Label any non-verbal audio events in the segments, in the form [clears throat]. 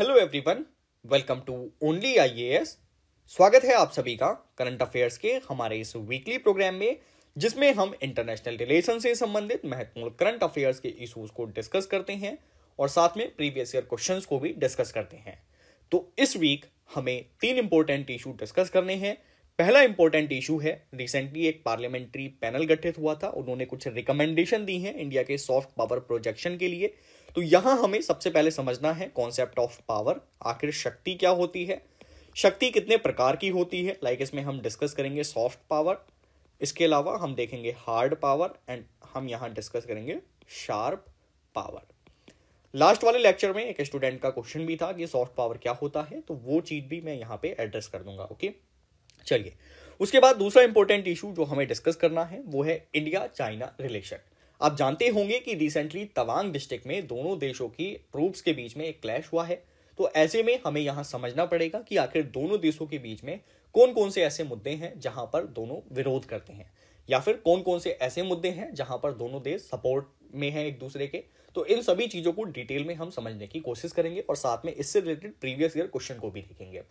Hello everyone welcome to only IAS स्वागत है आप सभी का करंट अफेयर्स के हमारे इस वीकली प्रोग्राम में जिसमें हम इंटरनेशनल रिलेशन से संबंधित महत्वपूर्ण करंट अफेयर्स के इश्यूज को डिस्कस करते हैं और साथ में प्रीवियस ईयर क्वेश्चंस को भी डिस्कस करते हैं तो इस वीक हमें तीन इंपॉर्टेंट इशू डिस्कस करने हैं पहला इंपॉर्टेंट इशू है रिसेंटली एक पार्लियामेंट्री पैनल गठित हुआ था उन्होंने कुछ रिकमेंडेशन दी हैं इंडिया के सॉफ्ट पावर प्रोजेक्शन के लिए तो यहां हमें सबसे पहले समझना है कॉन्सेप्ट ऑफ पावर आखिर शक्ति क्या होती है शक्ति कितने प्रकार की होती है लाइक like इसमें हम डिस्कस करेंगे सॉफ्ट पावर इसके अलावा हम देखेंगे हार्ड पावर एंड हम यहां डिस्कस करेंगे शार्प पावर लास्ट वाले लेक्चर में एक स्टूडेंट का क्वेश्चन भी था कि सॉफ्ट पावर क्या होता है तो वो चीज़ भी मैं यहाँ पे एड्रेस कर दूंगा ओके चलिए उसके बाद दूसरा इंपॉर्टेंट इशू जो हमें डिस्कस करना है वो है इंडिया चाइना रिलेशन आप जानते होंगे कि रिसेंटली तवांग डिस्ट्रिक्ट में दोनों देशों की ट्रूप्स के बीच में एक क्लैश हुआ है तो ऐसे में हमें यहां समझना पड़ेगा कि आखिर दोनों देशों के बीच में कौन कौन से ऐसे मुद्दे हैं जहां पर दोनों विरोध करते हैं या फिर कौन कौन से ऐसे मुद्दे हैं जहां पर दोनों देश सपोर्ट में हैं एक दूसरे के तो इन सभी चीज़ों को डिटेल में हम समझने की कोशिश करेंगे और साथ में इससे रिलेटेड प्रीवियस ईयर क्वेश्चन को भी देखेंगे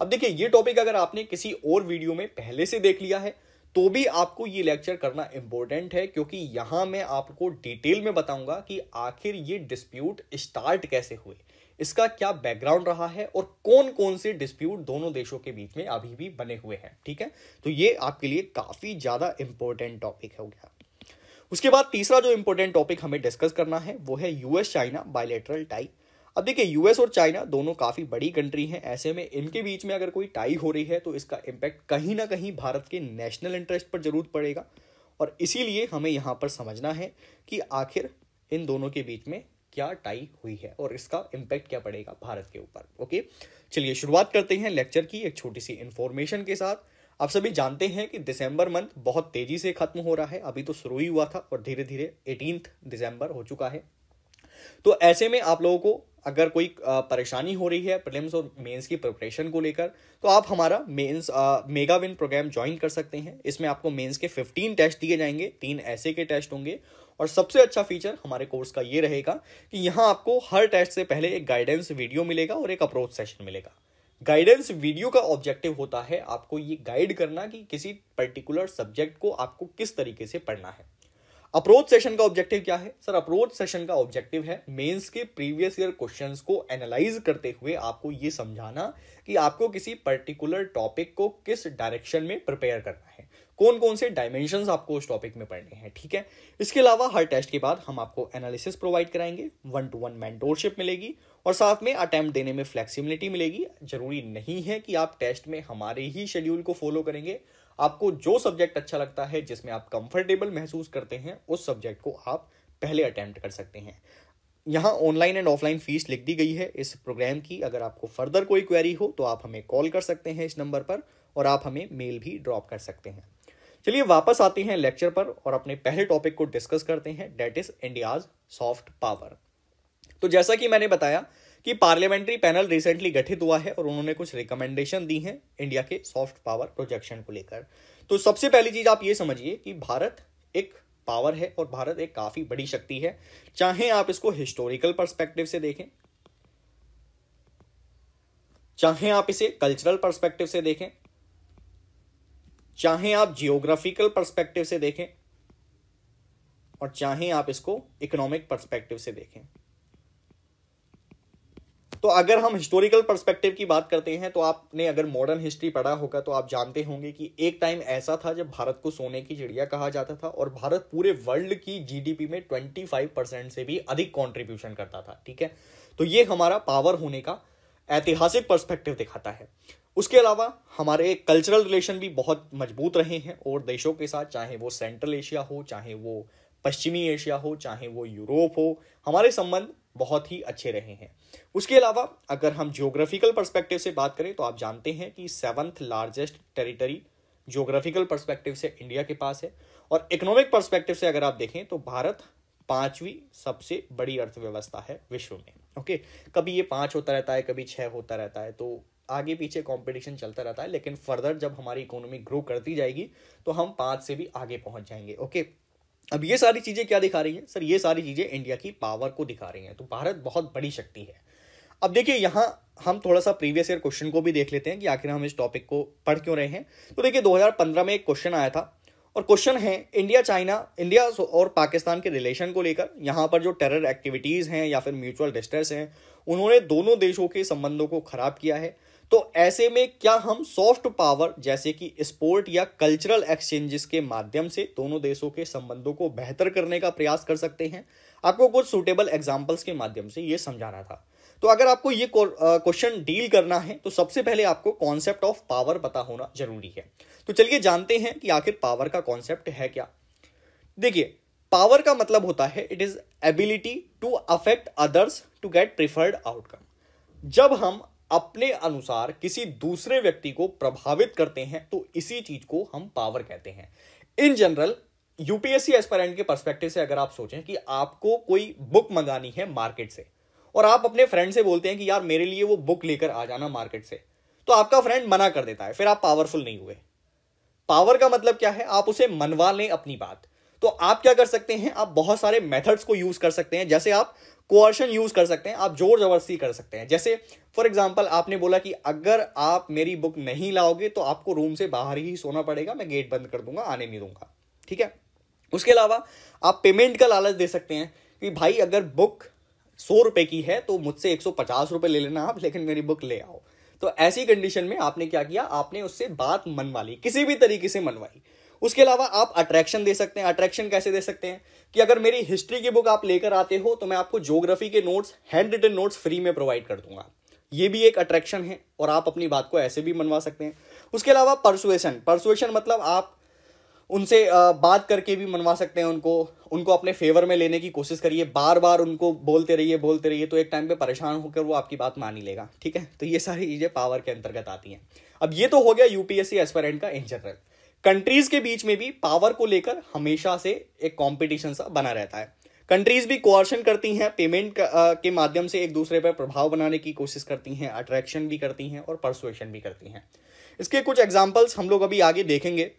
अब देखिए ये टॉपिक अगर आपने किसी और वीडियो में पहले से देख लिया है तो भी आपको ये लेक्चर करना इंपॉर्टेंट है क्योंकि यहाँ मैं आपको डिटेल में बताऊंगा कि आखिर ये डिस्प्यूट स्टार्ट कैसे हुए इसका क्या बैकग्राउंड रहा है और कौन कौन से डिस्प्यूट दोनों देशों के बीच में अभी भी बने हुए हैं ठीक है तो ये आपके लिए काफ़ी ज़्यादा इंपॉर्टेंट टॉपिक हो गया उसके बाद तीसरा जो इंपॉर्टेंट टॉपिक हमें डिस्कस करना है वो है यूएस चाइना बायोलेटरल टाइप अब देखिए यूएस और चाइना दोनों काफ़ी बड़ी कंट्री हैं ऐसे में इनके बीच में अगर कोई टाई हो रही है तो इसका इम्पैक्ट कहीं ना कहीं भारत के नेशनल इंटरेस्ट पर जरूर पड़ेगा और इसीलिए हमें यहाँ पर समझना है कि आखिर इन दोनों के बीच में क्या टाई हुई है और इसका इम्पैक्ट क्या पड़ेगा भारत के ऊपर ओके चलिए शुरुआत करते हैं लेक्चर की एक छोटी सी इन्फॉर्मेशन के साथ आप सभी जानते हैं कि दिसंबर मंथ बहुत तेजी से खत्म हो रहा है अभी तो शुरू ही हुआ था और धीरे धीरे एटीनथ दिसंबर हो चुका है तो ऐसे में आप लोगों को अगर कोई परेशानी हो रही है प्रिलिम्स और मेंस की प्रिपरेशन को लेकर तो आप हमारा mains mega win program join कर सकते हैं इसमें आपको मेंस के 15 टेस्ट दिए जाएंगे तीन ऐसे के टेस्ट होंगे और सबसे अच्छा फीचर हमारे कोर्स का ये रहेगा कि यहाँ आपको हर टेस्ट से पहले एक गाइडेंस वीडियो मिलेगा और एक अप्रोच सेशन मिलेगा गाइडेंस वीडियो का ऑब्जेक्टिव होता है आपको ये गाइड करना कि किसी पर्टिकुलर सब्जेक्ट को आपको किस तरीके से पढ़ना है अप्रोच सेशन का ऑब्जेक्टिव क्या है सर अप्रोच सेशन का ऑब्जेक्टिव है मेंस के प्रीवियस ईयर क्वेश्चंस को एनालाइज करते हुए आपको ये समझाना कि आपको किसी पर्टिकुलर टॉपिक को किस डायरेक्शन में प्रिपेयर करना है कौन कौन से डायमेंशन आपको उस टॉपिक में पढ़ने हैं ठीक है इसके अलावा हर टेस्ट के बाद हम आपको एनालिसिस प्रोवाइड कराएंगे वन टू वन मैंटोरशिप मिलेगी और साथ में अटैम्प्ट देने में फ्लेक्सिबिलिटी मिलेगी जरूरी नहीं है कि आप टेस्ट में हमारे ही शेड्यूल को फॉलो करेंगे आपको जो सब्जेक्ट अच्छा लगता है जिसमें आप कंफर्टेबल महसूस करते हैं उस सब्जेक्ट को आप पहले अटैम्प्ट कर सकते हैं यहाँ ऑनलाइन एंड ऑफलाइन फीस लिख दी गई है इस प्रोग्राम की अगर आपको फर्दर कोई क्वेरी हो तो आप हमें कॉल कर सकते हैं इस नंबर पर और आप हमें मेल भी ड्रॉप कर सकते हैं चलिए वापस आते हैं लेक्चर पर और अपने पहले टॉपिक को डिस्कस करते हैं that is India's soft power तो जैसा कि मैंने बताया कि पार्लियामेंट्री पैनल रिसेंटली गठित हुआ है और उन्होंने कुछ रिकमेंडेशन दी हैं इंडिया के सॉफ्ट पावर प्रोजेक्शन को लेकर तो सबसे पहली चीज आप ये समझिए कि भारत एक पावर है और भारत एक काफी बड़ी शक्ति है चाहे आप इसको हिस्टोरिकल परस्पेक्टिव से देखें चाहे आप इसे कल्चरल परस्पेक्टिव से देखें चाहे आप जियोग्राफिकल परस्पेक्टिव से देखें और चाहे आप इसको इकोनॉमिक परस्पेक्टिव से देखें तो अगर हम हिस्टोरिकल परस्पेक्टिव की बात करते हैं तो आपने अगर मॉडर्न हिस्ट्री पढ़ा होगा तो आप जानते होंगे कि एक टाइम ऐसा था जब भारत को सोने की चिड़िया कहा जाता था और भारत पूरे वर्ल्ड की जीडीपी में 25 परसेंट से भी अधिक कंट्रीब्यूशन करता था ठीक है तो ये हमारा पावर होने का ऐतिहासिक परस्पेक्टिव दिखाता है उसके अलावा हमारे कल्चरल रिलेशन भी बहुत मजबूत रहे हैं और देशों के साथ चाहे वो सेंट्रल एशिया हो चाहे वो पश्चिमी एशिया हो चाहे वो यूरोप हो हमारे संबंध बहुत ही अच्छे रहे हैं उसके अलावा अगर हम जियोग्राफिकल परस्पेक्टिव से बात करें तो आप जानते हैं कि seventh largest territory geographical perspective से इंडिया के पास है और इकोनॉमिक परस्पेक्टिव से अगर आप देखें तो भारत पांचवी सबसे बड़ी अर्थव्यवस्था है विश्व में ओके कभी ये पांच होता रहता है कभी छह होता रहता है तो आगे पीछे कंपटीशन चलता रहता है लेकिन फर्दर जब हमारी इकोनॉमी ग्रो करती जाएगी तो हम पांच से भी आगे पहुंच जाएंगे ओके अब ये सारी चीज़ें क्या दिखा रही हैं सर ये सारी चीज़ें इंडिया की पावर को दिखा रही हैं तो भारत बहुत बड़ी शक्ति है अब देखिए यहाँ हम थोड़ा सा प्रीवियस ईयर क्वेश्चन को भी देख लेते हैं कि आखिर हम इस टॉपिक को पढ़ क्यों रहे हैं तो देखिए 2015 में एक क्वेश्चन आया था और क्वेश्चन है इंडिया चाइना इंडिया और पाकिस्तान के रिलेशन को लेकर यहाँ पर जो टेरर एक्टिविटीज़ हैं या फिर म्यूचुअल डिस्ट्रेस हैं उन्होंने दोनों देशों के संबंधों को ख़राब किया है तो ऐसे में क्या हम सॉफ्ट पावर जैसे कि स्पोर्ट या कल्चरल एक्सचेंजेस के माध्यम से दोनों देशों के संबंधों को बेहतर करने का प्रयास कर सकते हैं आपको कुछ सुटेबल एग्जाम्पल्स के माध्यम से ये समझाना था तो अगर आपको ये क्वेश्चन डील करना है तो सबसे पहले आपको कॉन्सेप्ट ऑफ पावर पता होना जरूरी है तो चलिए जानते हैं कि आखिर पावर का कॉन्सेप्ट है क्या देखिए पावर का मतलब होता है it is ability to affect others to get preferred outcome जब हम अपने अनुसार किसी दूसरे व्यक्ति को प्रभावित करते हैं तो इसी चीज को हम पावर कहते हैं इन जनरल यूपीएससी एस्पायरेंट के परस्पेक्टिव से अगर आप सोचें कि आपको कोई बुक मंगानी है मार्केट से और आप अपने फ्रेंड से बोलते हैं कि यार मेरे लिए वो बुक लेकर आ जाना मार्केट से तो आपका फ्रेंड मना कर देता है फिर आप पावरफुल नहीं हुए पावर का मतलब क्या है आप उसे मनवा लें अपनी बात तो आप क्या कर सकते हैं आप बहुत सारे मेथड्स को यूज कर सकते हैं जैसे आप कोअर्शन यूज कर सकते हैं आप जोर जबरदस्ती कर सकते हैं जैसे फॉर एग्जाम्पल आपने बोला कि अगर आप मेरी बुक नहीं लाओगे तो आपको रूम से बाहर ही सोना पड़ेगा मैं गेट बंद कर दूंगा आने नहीं दूंगा ठीक है उसके अलावा आप पेमेंट का लालच दे सकते हैं कि भाई अगर बुक सौ रुपए की है तो मुझसे एक सौ पचास रुपए ले लेना आप लेकिन मेरी बुक ले आओ तो ऐसी कंडीशन में आपने क्या किया आपने उससे बात मनवा ली किसी भी तरीके से मनवाई उसके अलावा आप अट्रैक्शन दे सकते हैं अट्रैक्शन कैसे दे सकते हैं कि अगर मेरी हिस्ट्री की बुक आप लेकर आते हो तो मैं आपको ज्योग्राफी के notes hand written notes free में प्रोवाइड कर दूंगा ये भी एक अट्रैक्शन है और आप अपनी बात को ऐसे भी मनवा सकते हैं उसके अलावा परसुएशन परसुएशन मतलब आप उनसे बात करके भी मनवा सकते हैं उनको उनको अपने फेवर में लेने की कोशिश करिए बार बार उनको बोलते रहिए बोलते रहिए तो एक टाइम पे परेशान होकर वो आपकी बात मान ही लेगा ठीक है तो ये सारी चीज़ें पावर के अंतर्गत आती हैं अब ये तो हो गया यूपीएससी एस्पेरेंट का इन जनरल कंट्रीज के बीच में भी पावर को लेकर हमेशा से एक कॉम्पिटिशन सा बना रहता है कंट्रीज भी कोऑर्शन करती हैं पेमेंट के माध्यम से एक दूसरे पर प्रभाव बनाने की कोशिश करती हैं अट्रैक्शन भी करती हैं और परसुएशन भी करती हैं इसके कुछ एग्जाम्पल्स हम लोग अभी आगे देखेंगे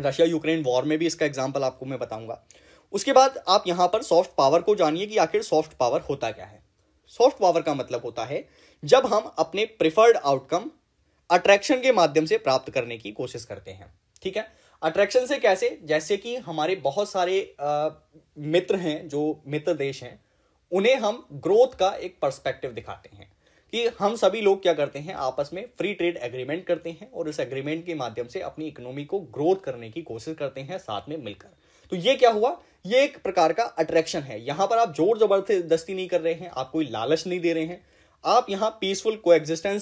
रशिया यूक्रेन वॉर में भी इसका एग्जाम्पल आपको मैं बताऊंगा उसके बाद आप यहाँ पर सॉफ्ट पावर को जानिए कि आखिर सॉफ्ट पावर होता क्या है सॉफ्ट पावर का मतलब होता है जब हम अपने प्रिफर्ड आउटकम अट्रैक्शन के माध्यम से प्राप्त करने की कोशिश करते हैं ठीक है अट्रैक्शन से कैसे जैसे कि हमारे बहुत सारे आ, मित्र हैं जो मित्र देश हैं उन्हें हम ग्रोथ का एक पर्सपेक्टिव दिखाते हैं कि हम सभी लोग क्या करते हैं आपस में फ्री ट्रेड एग्रीमेंट करते हैं और इस एग्रीमेंट के माध्यम से अपनी इकोनॉमी को ग्रोथ करने की कोशिश करते हैं साथ में मिलकर तो ये क्या हुआ ये एक प्रकार का अट्रैक्शन है यहां पर आप जोर जबरदस्ती नहीं कर रहे हैं आप कोई लालच नहीं दे रहे हैं आप यहाँ पीसफुल को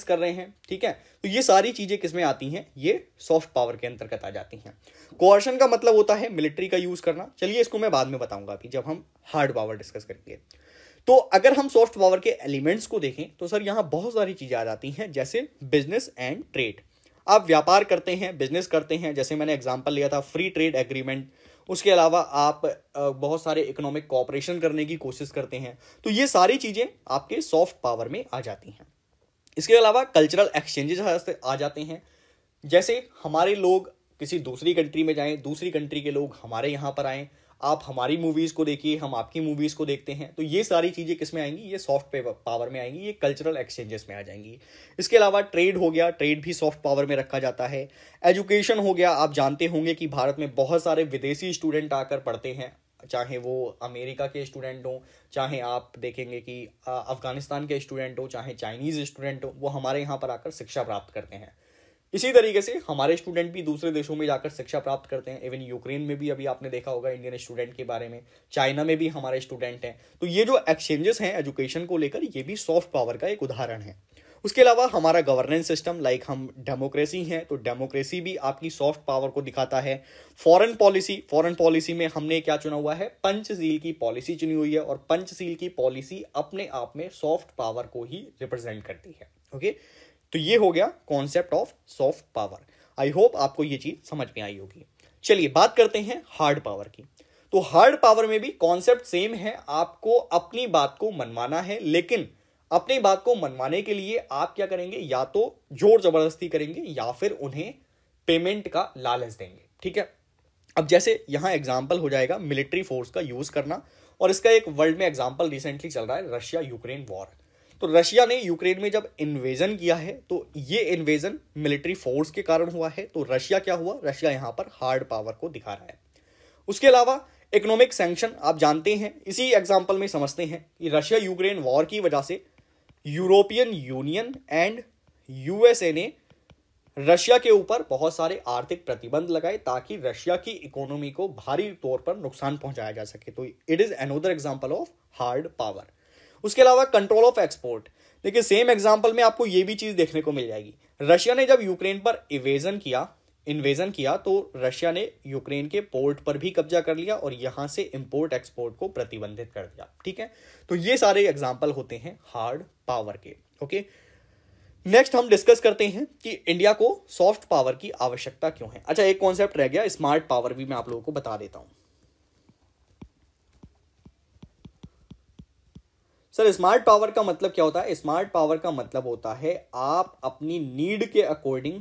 कर रहे हैं ठीक है तो ये सारी चीज़ें किसमें आती हैं ये सॉफ्ट पावर के अंतर्गत आ जाती हैं कोर्शन का मतलब होता है मिलिट्री का यूज़ करना चलिए इसको मैं बाद में बताऊंगा अभी जब हम हार्ड पावर डिस्कस करेंगे तो अगर हम सॉफ्ट पावर के एलिमेंट्स को देखें तो सर यहाँ बहुत सारी चीज़ें आ जाती हैं जैसे बिजनेस एंड ट्रेड आप व्यापार करते हैं बिजनेस करते हैं जैसे मैंने एग्जाम्पल लिया था फ्री ट्रेड एग्रीमेंट उसके अलावा आप बहुत सारे इकोनॉमिक कॉपरेशन करने की कोशिश करते हैं तो ये सारी चीज़ें आपके सॉफ्ट पावर में आ जाती हैं इसके अलावा कल्चरल एक्सचेंजेस आ जाते हैं जैसे हमारे लोग किसी दूसरी कंट्री में जाएं दूसरी कंट्री के लोग हमारे यहाँ पर आएँ आप हमारी मूवीज़ को देखिए हम आपकी मूवीज़ को देखते हैं तो ये सारी चीज़ें किस में आएंगी ये सॉफ्ट पावर में आएंगी ये कल्चरल एक्सचेंजेस में आ जाएंगी इसके अलावा ट्रेड हो गया ट्रेड भी सॉफ्ट पावर में रखा जाता है एजुकेशन हो गया आप जानते होंगे कि भारत में बहुत सारे विदेशी स्टूडेंट आकर पढ़ते हैं चाहे वो अमेरिका के स्टूडेंट हों चाहे आप देखेंगे कि अफ़गानिस्तान के स्टूडेंट हो चाहे चाइनीज़ स्टूडेंट हो वो हमारे यहाँ पर आकर शिक्षा प्राप्त करते हैं इसी तरीके से हमारे स्टूडेंट भी दूसरे देशों में जाकर शिक्षा प्राप्त करते हैं इवन यूक्रेन में भी अभी आपने देखा होगा इंडियन स्टूडेंट के बारे में चाइना में भी हमारे स्टूडेंट हैं तो ये जो एक्सचेंजेस हैं एजुकेशन को लेकर ये भी सॉफ्ट पावर का एक उदाहरण है उसके अलावा हमारा गवर्नेंस सिस्टम लाइक हम डेमोक्रेसी हैं तो डेमोक्रेसी भी आपकी सॉफ्ट पावर को दिखाता है फॉरेन पॉलिसी फॉरेन पॉलिसी में हमने क्या चुना हुआ है पंचशील की पॉलिसी चुनी हुई है और पंचशील की पॉलिसी अपने आप में सॉफ्ट पावर को ही रिप्रेजेंट करती है ओके okay? तो ये हो गया concept of soft power I hope आपको ये चीज समझ में आई होगी चलिए बात करते हैं हार्ड पावर की तो हार्ड पावर में भी कॉन्सेप्ट सेम है आपको अपनी बात को मनमाना है लेकिन अपनी बात को मनवाने के लिए आप क्या करेंगे या तो जोर जबरदस्ती करेंगे या फिर उन्हें पेमेंट का लालच देंगे ठीक है अब जैसे यहां एग्जाम्पल हो जाएगा मिलिट्री फोर्स का यूज करना और इसका एक वर्ल्ड में एग्जाम्पल रिसेंटली चल रहा है रशिया यूक्रेन वॉर तो रशिया ने यूक्रेन में जब इन्वेजन किया है तो ये इन्वेजन मिलिट्री फोर्स के कारण हुआ है तो रशिया क्या हुआ रशिया यहां पर हार्ड पावर को दिखा रहा है उसके अलावा इकोनॉमिक सैंक्शन आप जानते हैं इसी एग्जाम्पल में समझते हैं कि रशिया यूक्रेन वॉर की वजह से यूरोपियन यूनियन एंड यूएसए ने रशिया के ऊपर बहुत सारे आर्थिक प्रतिबंध लगाए ताकि रशिया की इकोनॉमी को भारी तौर पर नुकसान पहुंचाया जा सके तो it is another example of hard power उसके अलावा कंट्रोल ऑफ एक्सपोर्ट देखिए सेम एग्जाम्पल में आपको ये भी चीज़ देखने को मिल जाएगी रशिया ने जब यूक्रेन पर इवेजन किया इन्वेजन किया तो रशिया ने यूक्रेन के पोर्ट पर भी कब्जा कर लिया और यहां से इंपोर्ट एक्सपोर्ट को प्रतिबंधित कर दिया ठीक है तो ये सारे एग्जाम्पल होते हैं हार्ड पावर के ओके नेक्स्ट हम डिस्कस करते हैं कि इंडिया को सॉफ्ट पावर की आवश्यकता क्यों है अच्छा एक कॉन्सेप्ट रह गया स्मार्ट पावर भी मैं आप लोगों को बता देता हूं सर स्मार्ट पावर का मतलब क्या होता है स्मार्ट पावर का मतलब होता है आप अपनी नीड के अकॉर्डिंग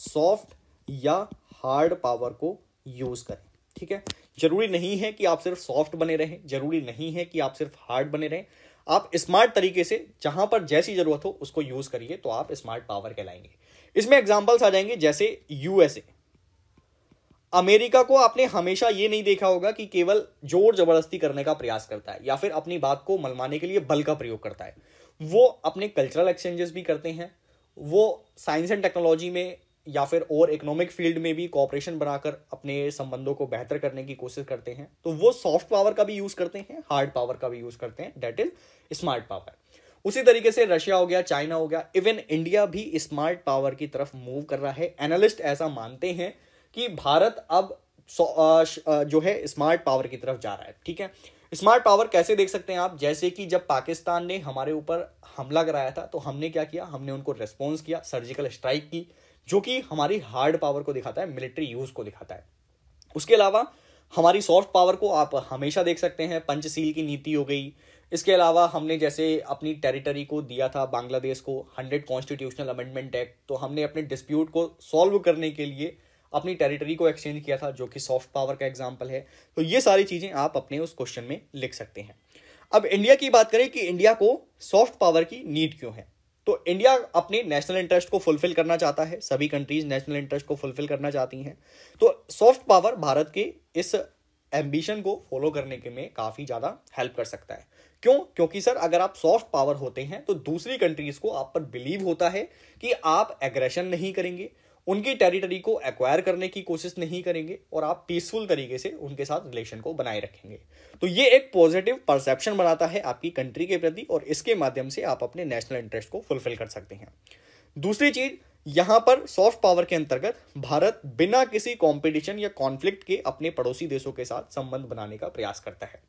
सॉफ्ट या हार्ड पावर को यूज करें ठीक है जरूरी नहीं है कि आप सिर्फ सॉफ्ट बने रहें जरूरी नहीं है कि आप सिर्फ हार्ड बने रहें आप स्मार्ट तरीके से जहां पर जैसी जरूरत हो उसको यूज करिए तो आप स्मार्ट पावर कहलाएंगे इसमें एग्जाम्पल्स आ जाएंगे जैसे यूएसए अमेरिका को आपने हमेशा ये नहीं देखा होगा कि केवल जोर जबरदस्ती करने का प्रयास करता है या फिर अपनी बात को मलमाने के लिए बल का प्रयोग करता है वो अपने कल्चरल एक्सचेंजेस भी करते हैं वो साइंस एंड टेक्नोलॉजी में या फिर और इकोनॉमिक फील्ड में भी कॉपरेशन बनाकर अपने संबंधों को बेहतर करने की कोशिश करते हैं तो वो सॉफ्ट पावर का भी यूज़ करते हैं हार्ड पावर का भी यूज़ करते हैं डेट इज स्मार्ट पावर उसी तरीके से रशिया हो गया चाइना हो गया इवन इंडिया भी स्मार्ट पावर की तरफ मूव कर रहा है एनालिस्ट ऐसा मानते हैं कि भारत अब जो है स्मार्ट पावर की तरफ जा रहा है ठीक है स्मार्ट पावर कैसे देख सकते हैं आप जैसे कि जब पाकिस्तान ने हमारे ऊपर हमला कराया था तो हमने क्या किया हमने उनको रेस्पॉन्स किया सर्जिकल स्ट्राइक की जो कि हमारी हार्ड पावर को दिखाता है मिलिट्री यूज को दिखाता है उसके अलावा हमारी सॉफ्ट पावर को आप हमेशा देख सकते हैं पंचशील की नीति हो गई इसके अलावा हमने जैसे अपनी टेरिटरी को दिया था बांग्लादेश को हंड्रेड कॉन्स्टिट्यूशनल अमेंडमेंट एक्ट तो हमने अपने डिस्प्यूट को सॉल्व करने के लिए अपनी टेरिटरी को एक्सचेंज किया था जो कि सॉफ्ट पावर का एग्जाम्पल है तो ये सारी चीज़ें आप अपने उस क्वेश्चन में लिख सकते हैं अब इंडिया की बात करें कि इंडिया को सॉफ्ट पावर की नीड क्यों है तो इंडिया अपने नेशनल इंटरेस्ट को फुलफिल करना चाहता है सभी कंट्रीज नेशनल इंटरेस्ट को फुलफिल करना चाहती हैं तो सॉफ्ट पावर भारत के इस एम्बिशन को फॉलो करने के में काफ़ी ज़्यादा हेल्प कर सकता है क्यों क्योंकि सर अगर आप सॉफ्ट पावर होते हैं तो दूसरी कंट्रीज को आप पर बिलीव होता है कि आप एग्रेशन नहीं करेंगे उनकी टेरिटरी को एक्वायर करने की कोशिश नहीं करेंगे और आप पीसफुल तरीके से उनके साथ रिलेशन को बनाए रखेंगे तो ये एक पॉजिटिव परसेप्शन बनाता है आपकी कंट्री के प्रति और इसके माध्यम से आप अपने नेशनल इंटरेस्ट को फुलफिल कर सकते हैं दूसरी चीज यहां पर सॉफ्ट पावर के अंतर्गत भारत बिना किसी कॉम्पिटिशन या कॉन्फ्लिक्ट के अपने पड़ोसी देशों के साथ संबंध बनाने का प्रयास करता है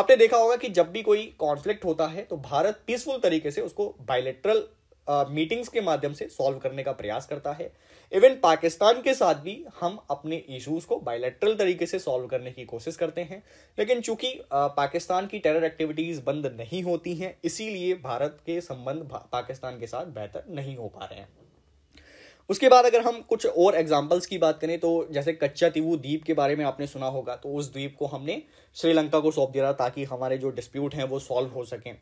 आपने देखा होगा कि जब भी कोई कॉन्फ्लिक्ट होता है तो भारत पीसफुल तरीके से उसको बायलेटरल मीटिंग्स के माध्यम से सॉल्व करने का प्रयास करता है इवन पाकिस्तान के साथ भी हम अपने इश्यूज को बायलैटरल तरीके से सॉल्व करने की कोशिश करते हैं लेकिन चूंकि पाकिस्तान की टेरर एक्टिविटीज़ बंद नहीं होती हैं इसीलिए भारत के संबंध पाकिस्तान के साथ बेहतर नहीं हो पा रहे हैं उसके बाद अगर हम कुछ और एग्जाम्पल्स की बात करें तो जैसे कच्चा तिवू द्वीप के बारे में आपने सुना होगा तो उस द्वीप को हमने श्रीलंका को सौंप दिया ताकि हमारे जो डिस्प्यूट हैं वो सॉल्व हो सकें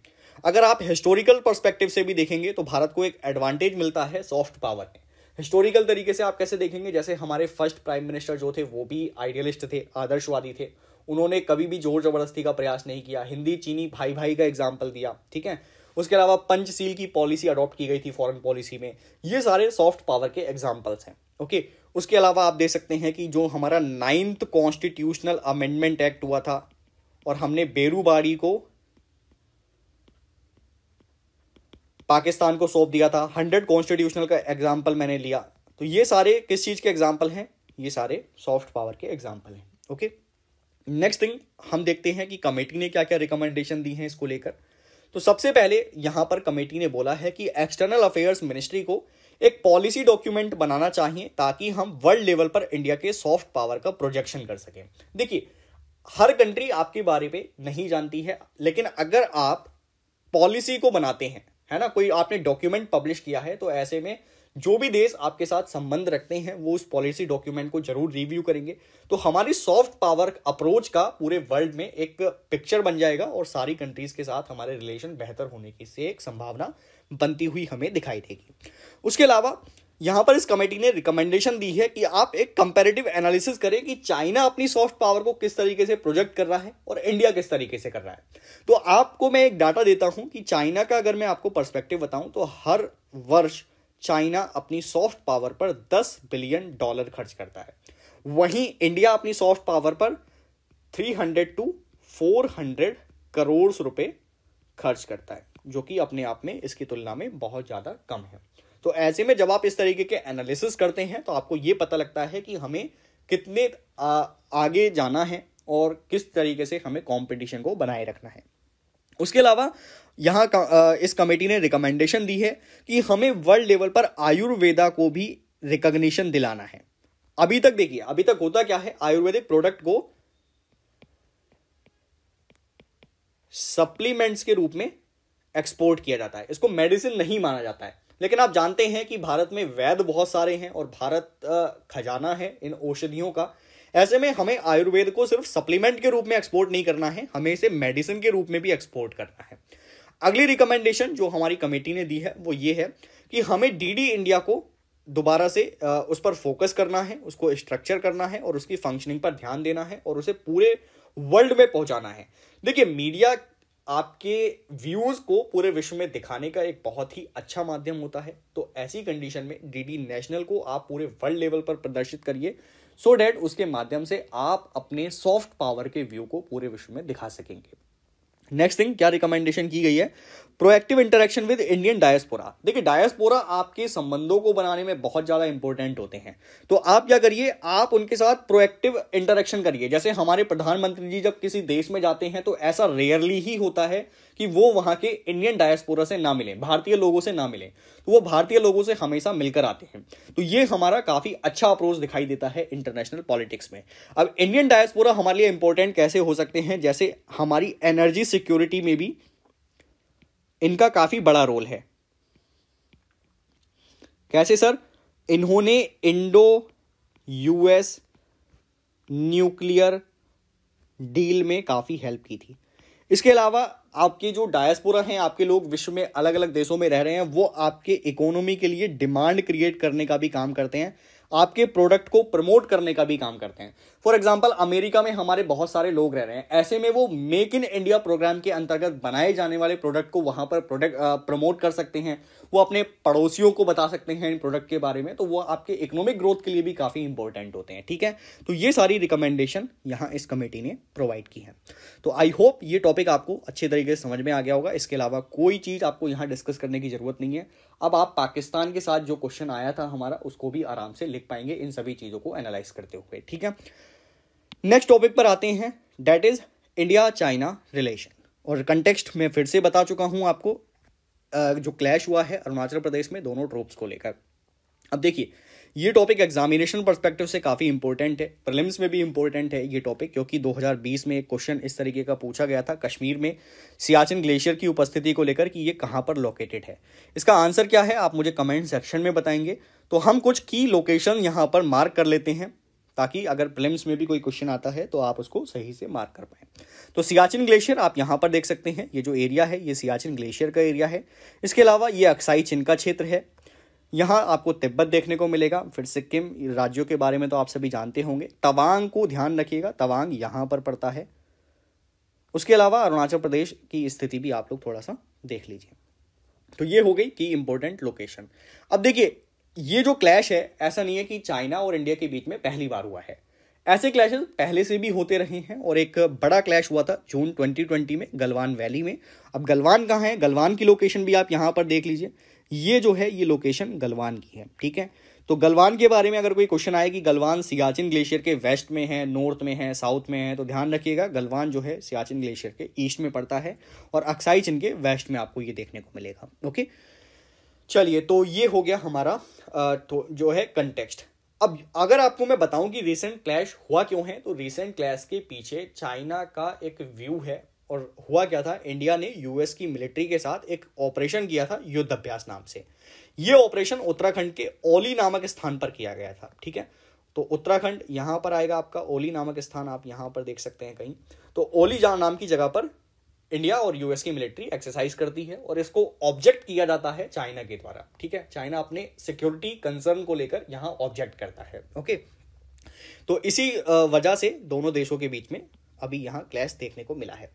अगर आप हिस्टोरिकल परस्पेक्टिव से भी देखेंगे तो भारत को एक एडवांटेज मिलता है सॉफ्ट पावर में हिस्टोरिकल तरीके से आप कैसे देखेंगे जैसे हमारे फर्स्ट प्राइम मिनिस्टर जो थे वो भी आइडियलिस्ट थे आदर्शवादी थे उन्होंने कभी भी जोर जबरदस्ती का प्रयास नहीं किया हिंदी चीनी भाई भाई का एग्जाम्पल दिया ठीक है उसके अलावा पंचशील की पॉलिसी अडॉप्ट की गई थी फॉरेन पॉलिसी में ये सारे सॉफ्ट पावर के एग्जाम्पल्स हैं ओके उसके अलावा आप देख सकते हैं कि जो हमारा नाइन्थ कॉन्स्टिट्यूशनल अमेंडमेंट एक्ट हुआ था और हमने बेरूबाड़ी को पाकिस्तान को सौंप दिया था हंड्रेड कॉन्स्टिट्यूशनल का एग्जाम्पल मैंने लिया तो ये सारे किस चीज़ के एग्जाम्पल हैं ये सारे सॉफ्ट पावर के एग्जाम्पल हैं ओके नेक्स्ट थिंग हम देखते हैं कि कमेटी ने क्या क्या रिकमेंडेशन दी हैं इसको लेकर तो सबसे पहले यहाँ पर कमेटी ने बोला है कि एक्सटर्नल अफेयर्स मिनिस्ट्री को एक पॉलिसी डॉक्यूमेंट बनाना चाहिए ताकि हम वर्ल्ड लेवल पर इंडिया के सॉफ्ट पावर का प्रोजेक्शन कर सकें देखिए हर कंट्री आपके बारे में नहीं जानती है लेकिन अगर आप पॉलिसी को बनाते हैं है ना कोई आपने डॉक्यूमेंट पब्लिश किया है तो ऐसे में जो भी देश आपके साथ संबंध रखते हैं वो उस पॉलिसी डॉक्यूमेंट को जरूर रिव्यू करेंगे तो हमारी सॉफ्ट पावर अप्रोच का पूरे वर्ल्ड में एक पिक्चर बन जाएगा और सारी कंट्रीज के साथ हमारे रिलेशन बेहतर होने की से एक संभावना बनती हुई हमें दिखाई देगी उसके अलावा यहाँ पर इस कमेटी ने रिकमेंडेशन दी है कि आप एक कंपेरेटिव एनालिसिस करें कि चाइना अपनी सॉफ्ट पावर को किस तरीके से प्रोजेक्ट कर रहा है और इंडिया किस तरीके से कर रहा है तो आपको मैं एक डाटा देता हूं कि चाइना का अगर मैं आपको पर्सपेक्टिव बताऊं तो हर वर्ष चाइना अपनी सॉफ्ट पावर पर दस बिलियन डॉलर खर्च करता है वहीं इंडिया अपनी सॉफ्ट पावर पर three hundred to four hundred crore रुपए खर्च करता है जो कि अपने आप में इसकी तुलना में बहुत ज़्यादा कम है तो ऐसे में जब आप इस तरीके के एनालिसिस करते हैं तो आपको ये पता लगता है कि हमें कितने आ, आगे जाना है और किस तरीके से हमें कंपटीशन को बनाए रखना है उसके अलावा यहाँ इस कमेटी ने रिकमेंडेशन दी है कि हमें वर्ल्ड लेवल पर आयुर्वेदा को भी रिकग्निशन दिलाना है अभी तक देखिए अभी तक होता क्या है आयुर्वेदिक प्रोडक्ट को सप्लीमेंट्स के रूप में एक्सपोर्ट किया जाता है इसको मेडिसिन नहीं माना जाता है लेकिन आप जानते हैं कि भारत में वैद बहुत सारे हैं और भारत खजाना है इन औषधियों का ऐसे में हमें आयुर्वेद को सिर्फ सप्लीमेंट के रूप में एक्सपोर्ट नहीं करना है हमें इसे मेडिसिन के रूप में भी एक्सपोर्ट करना है अगली रिकमेंडेशन जो हमारी कमेटी ने दी है वो ये है कि हमें डीडी इंडिया को दोबारा से उस पर फोकस करना है उसको स्ट्रक्चर करना है और उसकी फंक्शनिंग पर ध्यान देना है और उसे पूरे वर्ल्ड में पहुंचाना है देखिए मीडिया आपके व्यूज को पूरे विश्व में दिखाने का एक बहुत ही अच्छा माध्यम होता है तो ऐसी कंडीशन में डीडी नेशनल को आप पूरे वर्ल्ड लेवल पर प्रदर्शित करिए सो so डैट उसके माध्यम से आप अपने सॉफ्ट पावर के व्यू को पूरे विश्व में दिखा सकेंगे नेक्स्ट थिंग क्या रिकमेंडेशन की गई है proactive interaction with Indian diaspora देखिए डायस्पोरा आपके संबंधों को बनाने में बहुत ज़्यादा इंपॉर्टेंट होते हैं तो आप क्या करिए आप उनके साथ प्रोएक्टिव इंटरेक्शन करिए जैसे हमारे प्रधानमंत्री जी जब किसी देश में जाते हैं तो ऐसा रेयरली ही होता है कि वो वहाँ के इंडियन डायस्पोरा से ना मिलें भारतीय लोगों से ना मिलें तो वो भारतीय लोगों से हमेशा मिलकर आते हैं तो ये हमारा काफ़ी अच्छा अप्रोच दिखाई देता है इंटरनेशनल पॉलिटिक्स में अब इंडियन डायस्पोरा हमारे लिए इंपॉर्टेंट कैसे हो सकते हैं जैसे हमारी एनर्जी सिक्योरिटी में भी इनका काफ़ी बड़ा रोल है कैसे सर इन्होंने इंडो यूएस न्यूक्लियर डील में काफ़ी हेल्प की थी इसके अलावा आपके जो डायस्पोरा हैं आपके लोग विश्व में अलग अलग देशों में रह रहे हैं वो आपके इकोनॉमी के लिए डिमांड क्रिएट करने का भी काम करते हैं आपके प्रोडक्ट को प्रमोट करने का भी काम करते हैं फॉर एग्जाम्पल अमेरिका में हमारे बहुत सारे लोग रह रहे हैं ऐसे में वो मेक इन इंडिया प्रोग्राम के अंतर्गत बनाए जाने वाले प्रोडक्ट को वहाँ पर प्रोडक्ट प्रमोट कर सकते हैं वो अपने पड़ोसियों को बता सकते हैं इन प्रोडक्ट के बारे में तो वो आपके इकोनॉमिक ग्रोथ के लिए भी काफ़ी इंपॉर्टेंट होते हैं ठीक है तो ये सारी रिकमेंडेशन यहाँ इस कमेटी ने प्रोवाइड की है तो आई होप ये टॉपिक आपको अच्छे तरीके से समझ में आ गया होगा इसके अलावा कोई चीज़ आपको यहाँ डिस्कस करने की ज़रूरत नहीं है अब आप पाकिस्तान के साथ जो क्वेश्चन आया था हमारा उसको भी आराम से लिख पाएंगे इन सभी चीज़ों को एनालाइज करते हुए ठीक है नेक्स्ट टॉपिक पर आते हैं that is India China relation और कंटेक्स्ट में फिर से बता चुका हूं आपको जो क्लैश हुआ है अरुणाचल प्रदेश में दोनों ट्रोप्स को लेकर अब देखिए ये टॉपिक एग्जामिनेशन परस्पेक्टिव से काफ़ी इंपॉर्टेंट है प्रिलिम्स में भी इंपॉर्टेंट है ये टॉपिक क्योंकि 2020 में एक क्वेश्चन इस तरीके का पूछा गया था कश्मीर में सियाचिन ग्लेशियर की उपस्थिति को लेकर कि ये कहाँ पर लोकेटेड है इसका आंसर क्या है आप मुझे कमेंट सेक्शन में बताएंगे तो हम कुछ की लोकेशन यहाँ पर मार्क कर लेते हैं ताकि अगर प्रिलिम्स में भी कोई क्वेश्चन आता है तो आप उसको सही से मार्क कर पाए तो सियाचिन ग्लेशियर आप यहाँ पर देख सकते हैं ये जो एरिया है ये सियाचिन ग्लेशियर का एरिया है इसके अलावा ये अक्साई चिन का क्षेत्र है यहाँ आपको तिब्बत देखने को मिलेगा फिर सिक्किम राज्यों के बारे में तो आप सभी जानते होंगे तवांग को ध्यान रखिएगा तवांग यहाँ पर पड़ता है उसके अलावा अरुणाचल प्रदेश की स्थिति भी आप लोग थोड़ा सा देख लीजिए तो ये हो गई की इंपॉर्टेंट लोकेशन अब देखिए ये जो क्लैश है ऐसा नहीं है कि चाइना और इंडिया के बीच में पहली बार हुआ है ऐसे क्लैशेस पहले से भी होते रहे हैं और एक बड़ा क्लैश हुआ था जून 2020 में गलवान वैली में अब गलवान कहाँ है गलवान की लोकेशन भी आप यहाँ पर देख लीजिए ये जो है ये लोकेशन गलवान की है ठीक है तो गलवान के बारे में अगर कोई क्वेश्चन आए कि गलवान सियाचिन ग्लेशियर के वेस्ट में है नॉर्थ में है साउथ में है तो ध्यान रखिएगा गलवान जो है सियाचिन ग्लेशियर के ईस्ट में पड़ता है और अक्साई चिन के वेस्ट में आपको ये देखने को मिलेगा ओके चलिए तो ये हो गया हमारा तो जो है कंटेक्स्ट अब अगर आपको मैं बताऊं कि रिसेंट क्लैश हुआ क्यों है तो रिसेंट क्लैश के पीछे चाइना का एक व्यू है और हुआ क्या था इंडिया ने यूएस की मिलिट्री के साथ एक ऑपरेशन किया था युद्ध अभ्यास नाम से यह ऑपरेशन उत्तराखंड के ओली नामक स्थान पर किया गया था ठीक है तो उत्तराखंड यहां पर आएगा आपका ओली नामक स्थान आप यहां पर देख सकते हैं कहीं तो ओली जहां नाम की जगह पर इंडिया और यूएस की मिलिट्री एक्सरसाइज करती है और इसको ऑब्जेक्ट किया जाता है चाइना के द्वारा ठीक है चाइना अपने सिक्योरिटी कंसर्न को लेकर यहां ऑब्जेक्ट करता है ओके तो इसी वजह से दोनों देशों के बीच में अभी यहां क्लैश देखने को मिला है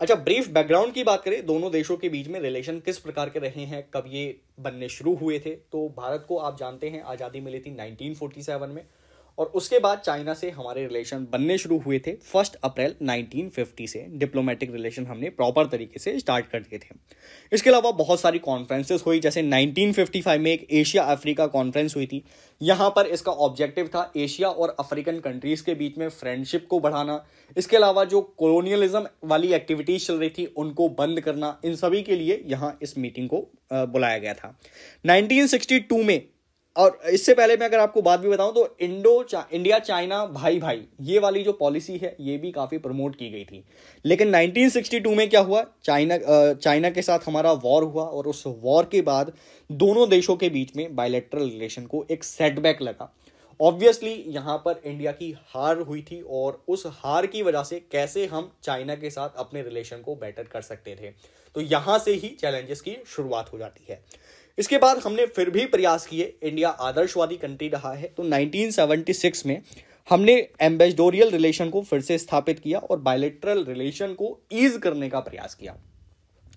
अच्छा ब्रीफ बैकग्राउंड की बात करें दोनों देशों के बीच में रिलेशन किस प्रकार के रहे हैं कब ये बनने शुरू हुए थे तो भारत को आप जानते हैं आज़ादी मिली थी 1947 में और उसके बाद चाइना से हमारे रिलेशन बनने शुरू हुए थे फर्स्ट अप्रैल 1950 से डिप्लोमेटिक रिलेशन हमने प्रॉपर तरीके से स्टार्ट कर दिए थे इसके अलावा बहुत सारी कॉन्फ्रेंसेस हुई जैसे 1955 में एक एशिया अफ्रीका कॉन्फ्रेंस हुई थी यहाँ पर इसका ऑब्जेक्टिव था एशिया और अफ्रीकन कंट्रीज़ के बीच में फ्रेंडशिप को बढ़ाना इसके अलावा जो कॉलोनियलिज्म वाली एक्टिविटीज़ चल रही थी उनको बंद करना इन सभी के लिए यहाँ इस मीटिंग को बुलाया गया था 1962 में और इससे पहले मैं अगर आपको बात भी बताऊं तो इंडो चा, इंडिया चाइना भाई भाई ये वाली जो पॉलिसी है ये भी काफ़ी प्रमोट की गई थी लेकिन 1962 में क्या हुआ चाइना चाइना के साथ हमारा वॉर हुआ और उस वॉर के बाद दोनों देशों के बीच में बायोलेट्रल रिलेशन को एक सेटबैक लगा ऑब्वियसली यहाँ पर इंडिया की हार हुई थी और उस हार की वजह से कैसे हम चाइना के साथ अपने रिलेशन को बेटर कर सकते थे तो यहाँ से ही चैलेंजेस की शुरुआत हो जाती है इसके बाद हमने फिर भी प्रयास किए इंडिया आदर्शवादी कंट्री रहा है तो 1976 में हमने एम्बेसडोरियल रिलेशन को फिर से स्थापित किया और बायोलेट्रल रिलेशन को ईज करने का प्रयास किया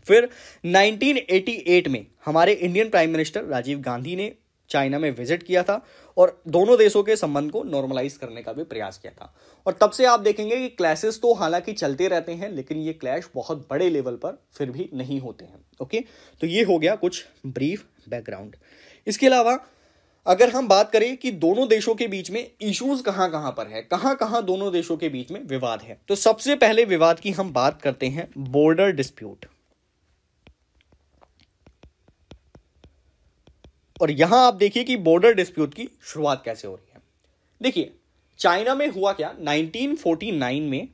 फिर 1988 में हमारे Indian prime minister Rajiv Gandhi ने चाइना में विजिट किया था और दोनों देशों के संबंध को नॉर्मलाइज करने का भी प्रयास किया था और तब से आप देखेंगे कि क्लैशेस तो हालांकि चलते रहते हैं लेकिन ये क्लैश बहुत बड़े लेवल पर फिर भी नहीं होते हैं ओके तो ये हो गया कुछ ब्रीफ बैकग्राउंड इसके अलावा अगर हम बात करें कि दोनों देशों के बीच में इश्यूज कहाँ कहाँ पर है कहाँ कहाँ दोनों देशों के बीच में विवाद है तो सबसे पहले विवाद की हम बात करते हैं बॉर्डर डिस्प्यूट और यहां आप देखिए कि बॉर्डर डिस्प्यूट की शुरुआत कैसे हो रही है देखिए चाइना में हुआ क्या 1949 में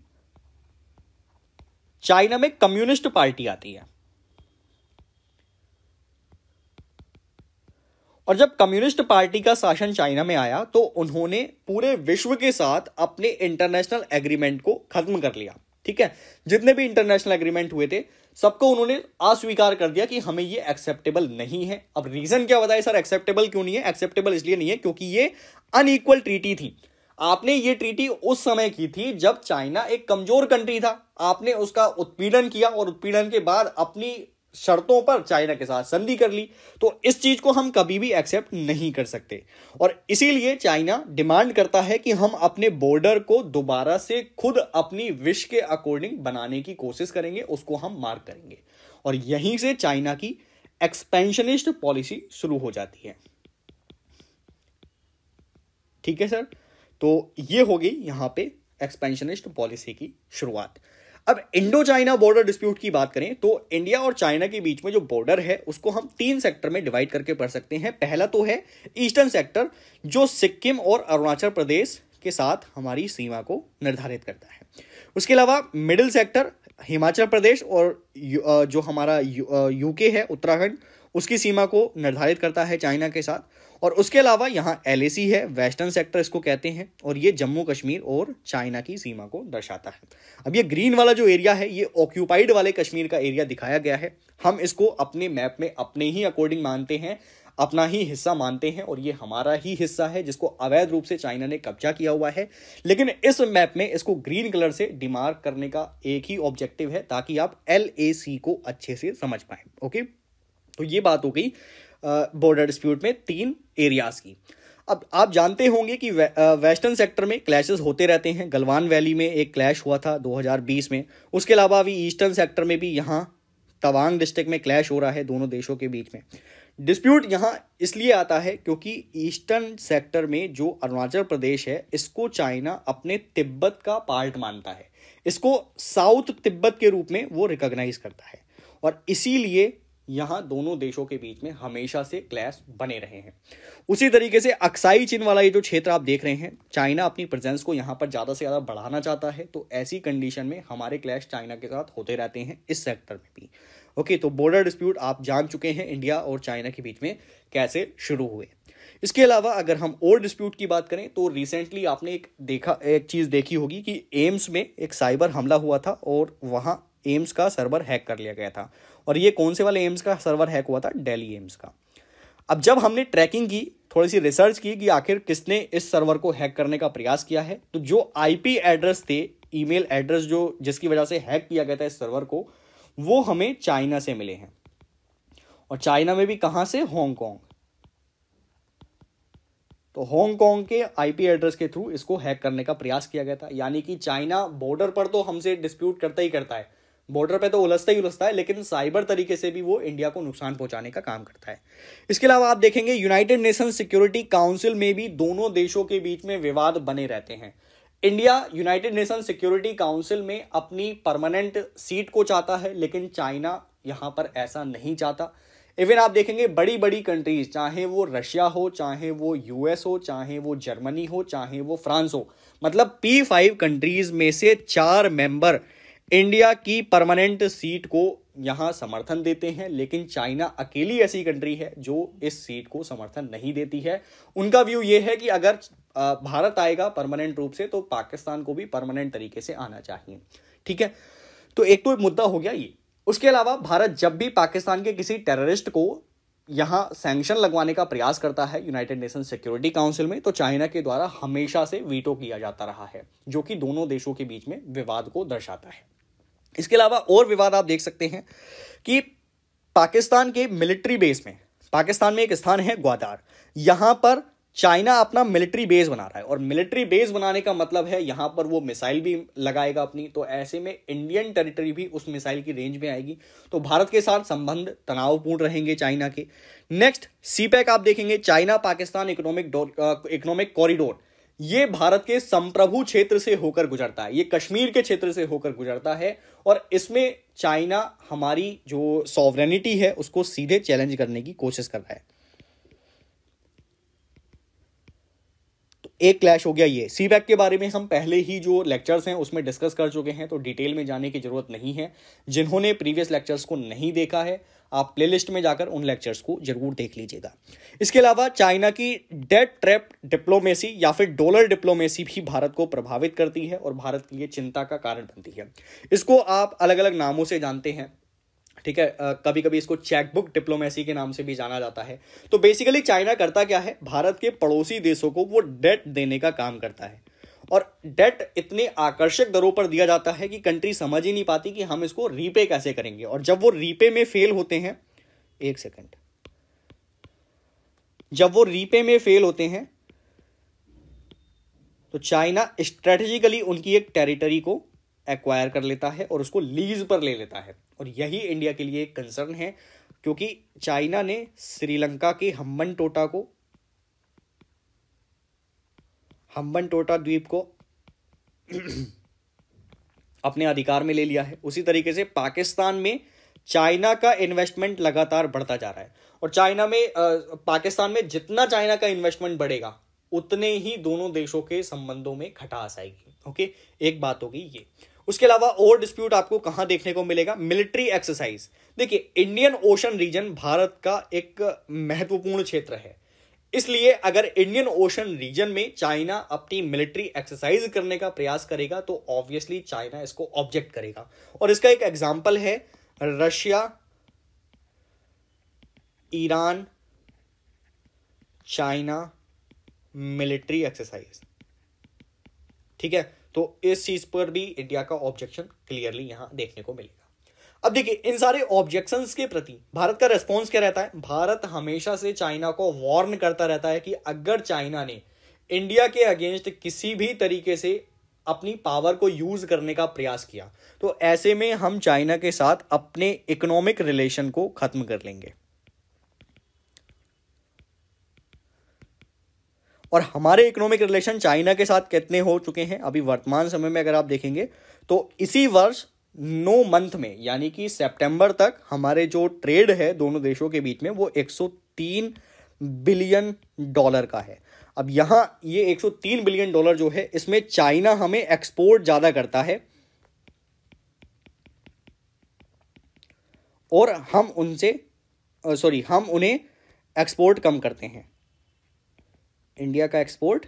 चाइना में कम्युनिस्ट पार्टी आती है और जब कम्युनिस्ट पार्टी का शासन चाइना में आया तो उन्होंने पूरे विश्व के साथ अपने इंटरनेशनल एग्रीमेंट को खत्म कर लिया ठीक है जितने भी इंटरनेशनल एग्रीमेंट हुए थे सबको उन्होंने अस्वीकार कर दिया कि हमें ये एक्सेप्टेबल नहीं है अब रीजन क्या बताया सर एक्सेप्टेबल क्यों नहीं है एक्सेप्टेबल इसलिए नहीं है क्योंकि ये अनइक्वल ट्रीटी थी आपने ये ट्रीटी उस समय की थी जब चाइना एक कमजोर कंट्री था आपने उसका उत्पीड़न किया और उत्पीड़न के बाद अपनी शर्तों पर चाइना के साथ संधि कर ली तो इस चीज को हम कभी भी एक्सेप्ट नहीं कर सकते और इसीलिए चाइना डिमांड करता है कि हम अपने बॉर्डर को दोबारा से खुद अपनी विश के अकॉर्डिंग बनाने की कोशिश करेंगे उसको हम मार्क करेंगे और यहीं से चाइना की एक्सपेंशनिस्ट पॉलिसी शुरू हो जाती है ठीक है सर तो ये हो गई यहां पे एक्सपेंशनिस्ट पॉलिसी की शुरुआत अब इंडो चाइना बॉर्डर डिस्प्यूट की बात करें तो इंडिया और चाइना के बीच में जो बॉर्डर है उसको हम तीन सेक्टर में डिवाइड करके पढ़ सकते हैं पहला तो है ईस्टर्न सेक्टर जो सिक्किम और अरुणाचल प्रदेश के साथ हमारी सीमा को निर्धारित करता है उसके अलावा मिडिल सेक्टर हिमाचल प्रदेश और जो हमारा यूके है उत्तराखंड उसकी सीमा को निर्धारित करता है चाइना के साथ और उसके अलावा यहाँ एल है वेस्टर्न सेक्टर इसको कहते हैं और ये जम्मू कश्मीर और चाइना की सीमा को दर्शाता है अब ये ग्रीन वाला जो एरिया है ये ऑक्यूपाइड वाले कश्मीर का एरिया दिखाया गया है हम इसको अपने मैप में अपने ही अकॉर्डिंग मानते हैं अपना ही हिस्सा मानते हैं और ये हमारा ही हिस्सा है जिसको अवैध रूप से चाइना ने कब्जा किया हुआ है लेकिन इस मैप में इसको ग्रीन कलर से डिमार्क करने का एक ही ऑब्जेक्टिव है ताकि आप एल को अच्छे से समझ पाए ओके तो ये बात हो गई बॉर्डर डिस्प्यूट में तीन एरियाज़ की अब आप जानते होंगे कि वेस्टर्न सेक्टर में क्लैशेस होते रहते हैं गलवान वैली में एक क्लैश हुआ था 2020 में उसके अलावा अभी ईस्टर्न सेक्टर में भी यहाँ तवांग डिस्ट्रिक्ट में क्लैश हो रहा है दोनों देशों के बीच में डिस्प्यूट यहाँ इसलिए आता है क्योंकि ईस्टर्न सेक्टर में जो अरुणाचल प्रदेश है इसको चाइना अपने तिब्बत का पार्ट मानता है इसको साउथ तिब्बत के रूप में वो रिकॉग्नाइज करता है और इसीलिए यहाँ दोनों देशों के बीच में हमेशा से क्लैश बने रहे हैं उसी तरीके से अक्साई चीन वाला ये जो क्षेत्र आप देख रहे हैं चाइना अपनी प्रेजेंस को यहाँ पर ज़्यादा से ज़्यादा बढ़ाना चाहता है तो ऐसी कंडीशन में हमारे क्लैश चाइना के साथ होते रहते हैं इस सेक्टर में भी ओके तो बॉर्डर डिस्प्यूट आप जान चुके हैं इंडिया और चाइना के बीच में कैसे शुरू हुए इसके अलावा अगर हम और डिस्प्यूट की बात करें तो रिसेंटली आपने एक देखा एक चीज़ देखी होगी कि एम्स में एक साइबर हमला हुआ था और वहाँ एम्स का सर्वर हैक कर लिया गया था और ये कौन से वाले एम्स का सर्वर हैक हुआ था डेली एम्स का अब जब हमने ट्रैकिंग की थोड़ी सी रिसर्च की कि आखिर किसने इस सर्वर को हैक करने का प्रयास किया है तो जो आईपी एड्रेस थे ईमेल एड्रेस जो जिसकी वजह से हैक किया गया था इस सर्वर को वो हमें चाइना से मिले हैं और चाइना में भी कहां से हांगकांग तो हांगकांग के आईपी एड्रेस के थ्रू इसको हैक करने का प्रयास किया गया था यानी कि चाइना बॉर्डर पर तो हमसे डिस्प्यूट करता ही करता है बॉर्डर पे तो उलझता ही उलझता है लेकिन साइबर तरीके से भी वो इंडिया को नुकसान पहुंचाने का काम करता है इसके अलावा आप देखेंगे यूनाइटेड नेशन सिक्योरिटी काउंसिल में भी दोनों देशों के बीच में विवाद बने रहते हैं India United Nation Security Council में अपनी परमानेंट सीट को चाहता है लेकिन चाइना यहाँ पर ऐसा नहीं चाहता इवन आप देखेंगे बड़ी बड़ी कंट्रीज चाहे वो रशिया हो चाहे वो यूएस हो चाहे वो जर्मनी हो चाहे वो फ्रांस हो मतलब पी फाइव कंट्रीज में से चार मेंबर इंडिया की परमानेंट सीट को यहाँ समर्थन देते हैं लेकिन चाइना अकेली ऐसी कंट्री है जो इस सीट को समर्थन नहीं देती है उनका व्यू ये है कि अगर भारत आएगा परमानेंट रूप से तो पाकिस्तान को भी परमानेंट तरीके से आना चाहिए ठीक है तो एक तो मुद्दा हो गया ये उसके अलावा भारत जब भी पाकिस्तान के किसी टेररिस्ट को यहाँ सैंक्शन लगवाने का प्रयास करता है यूनाइटेड नेशन सिक्योरिटी काउंसिल में तो चाइना के द्वारा हमेशा से वीटो किया जाता रहा है जो कि दोनों देशों के बीच में विवाद को दर्शाता है इसके अलावा और विवाद आप देख सकते हैं कि पाकिस्तान के मिलिट्री बेस में पाकिस्तान में एक स्थान है ग्वादार यहां पर चाइना अपना मिलिट्री बेस बना रहा है और मिलिट्री बेस बनाने का मतलब है यहां पर वो मिसाइल भी लगाएगा अपनी तो ऐसे में इंडियन टेरिटरी भी उस मिसाइल की रेंज में आएगी तो भारत के साथ संबंध तनावपूर्ण रहेंगे चाइना के नेक्स्ट सीपैक आप देखेंगे China Pakistan economic economic corridor ये भारत के संप्रभु क्षेत्र से होकर गुजरता है ये कश्मीर के क्षेत्र से होकर गुजरता है और इसमें चाइना हमारी जो सॉवरेनिटी है उसको सीधे चैलेंज करने की कोशिश कर रहा है एक क्लैश हो गया ये सी के बारे में हम पहले ही जो लेक्चर्स हैं उसमें डिस्कस कर चुके हैं तो डिटेल में जाने की ज़रूरत नहीं है जिन्होंने प्रीवियस लेक्चर्स को नहीं देखा है आप प्लेलिस्ट में जाकर उन लेक्चर्स को जरूर देख लीजिएगा इसके अलावा चाइना की डेट ट्रैप डिप्लोमेसी या फिर डॉलर डिप्लोमेसी भी भारत को प्रभावित करती है और भारत के लिए चिंता का कारण बनती है इसको आप अलग अलग नामों से जानते हैं ठीक है कभी कभी इसको चेकबुक डिप्लोमेसी के नाम से भी जाना जाता है तो बेसिकली चाइना करता क्या है भारत के पड़ोसी देशों को वो डेट देने का काम करता है और डेट इतने आकर्षक दरों पर दिया जाता है कि कंट्री समझ ही नहीं पाती कि हम इसको रीपे कैसे करेंगे और जब वो रीपे में फेल होते हैं एक सेकंड जब वो रीपे में फेल होते हैं तो चाइना स्ट्रेटेजिकली उनकी एक टेरिटरी को एक्वायर कर लेता है और उसको लीज पर ले लेता है और यही इंडिया के लिए एक कंसर्न है क्योंकि चाइना ने श्रीलंका के हम्बन टोटा को हम्बन टोटा द्वीप को [clears throat] अपने अधिकार में ले लिया है उसी तरीके से पाकिस्तान में चाइना का इन्वेस्टमेंट लगातार बढ़ता जा रहा है और चाइना में आ, पाकिस्तान में जितना चाइना का इन्वेस्टमेंट बढ़ेगा उतने ही दोनों देशों के संबंधों में खटास आएगी ओके एक बात होगी ये उसके अलावा और डिस्प्यूट आपको कहां देखने को मिलेगा मिलिट्री एक्सरसाइज देखिए इंडियन ओशन रीजन भारत का एक महत्वपूर्ण क्षेत्र है इसलिए अगर इंडियन ओशन रीजन में चाइना अपनी मिलिट्री एक्सरसाइज करने का प्रयास करेगा तो ऑब्वियसली चाइना इसको ऑब्जेक्ट करेगा और इसका एक एग्जाम्पल है Russia Iran China military exercise ठीक है तो इस चीज पर भी इंडिया का ऑब्जेक्शन क्लियरली यहां देखने को मिलेगा अब देखिए इन सारे ऑब्जेक्शन के प्रति भारत का रेस्पॉन्स क्या रहता है भारत हमेशा से चाइना को वार्न करता रहता है कि अगर चाइना ने इंडिया के अगेंस्ट किसी भी तरीके से अपनी पावर को यूज करने का प्रयास किया तो ऐसे में हम चाइना के साथ अपने इकोनॉमिक रिलेशन को खत्म कर लेंगे और हमारे इकोनॉमिक रिलेशन चाइना के साथ कितने हो चुके हैं अभी वर्तमान समय में अगर आप देखेंगे तो इसी वर्ष नो मंथ में यानी कि सितंबर तक हमारे जो ट्रेड है दोनों देशों के बीच में वो 103 बिलियन डॉलर का है अब यहाँ ये 103 बिलियन डॉलर जो है इसमें चाइना हमें एक्सपोर्ट ज़्यादा करता है और हम उनसे सॉरी हम उन्हें एक्सपोर्ट कम करते हैं इंडिया का एक्सपोर्ट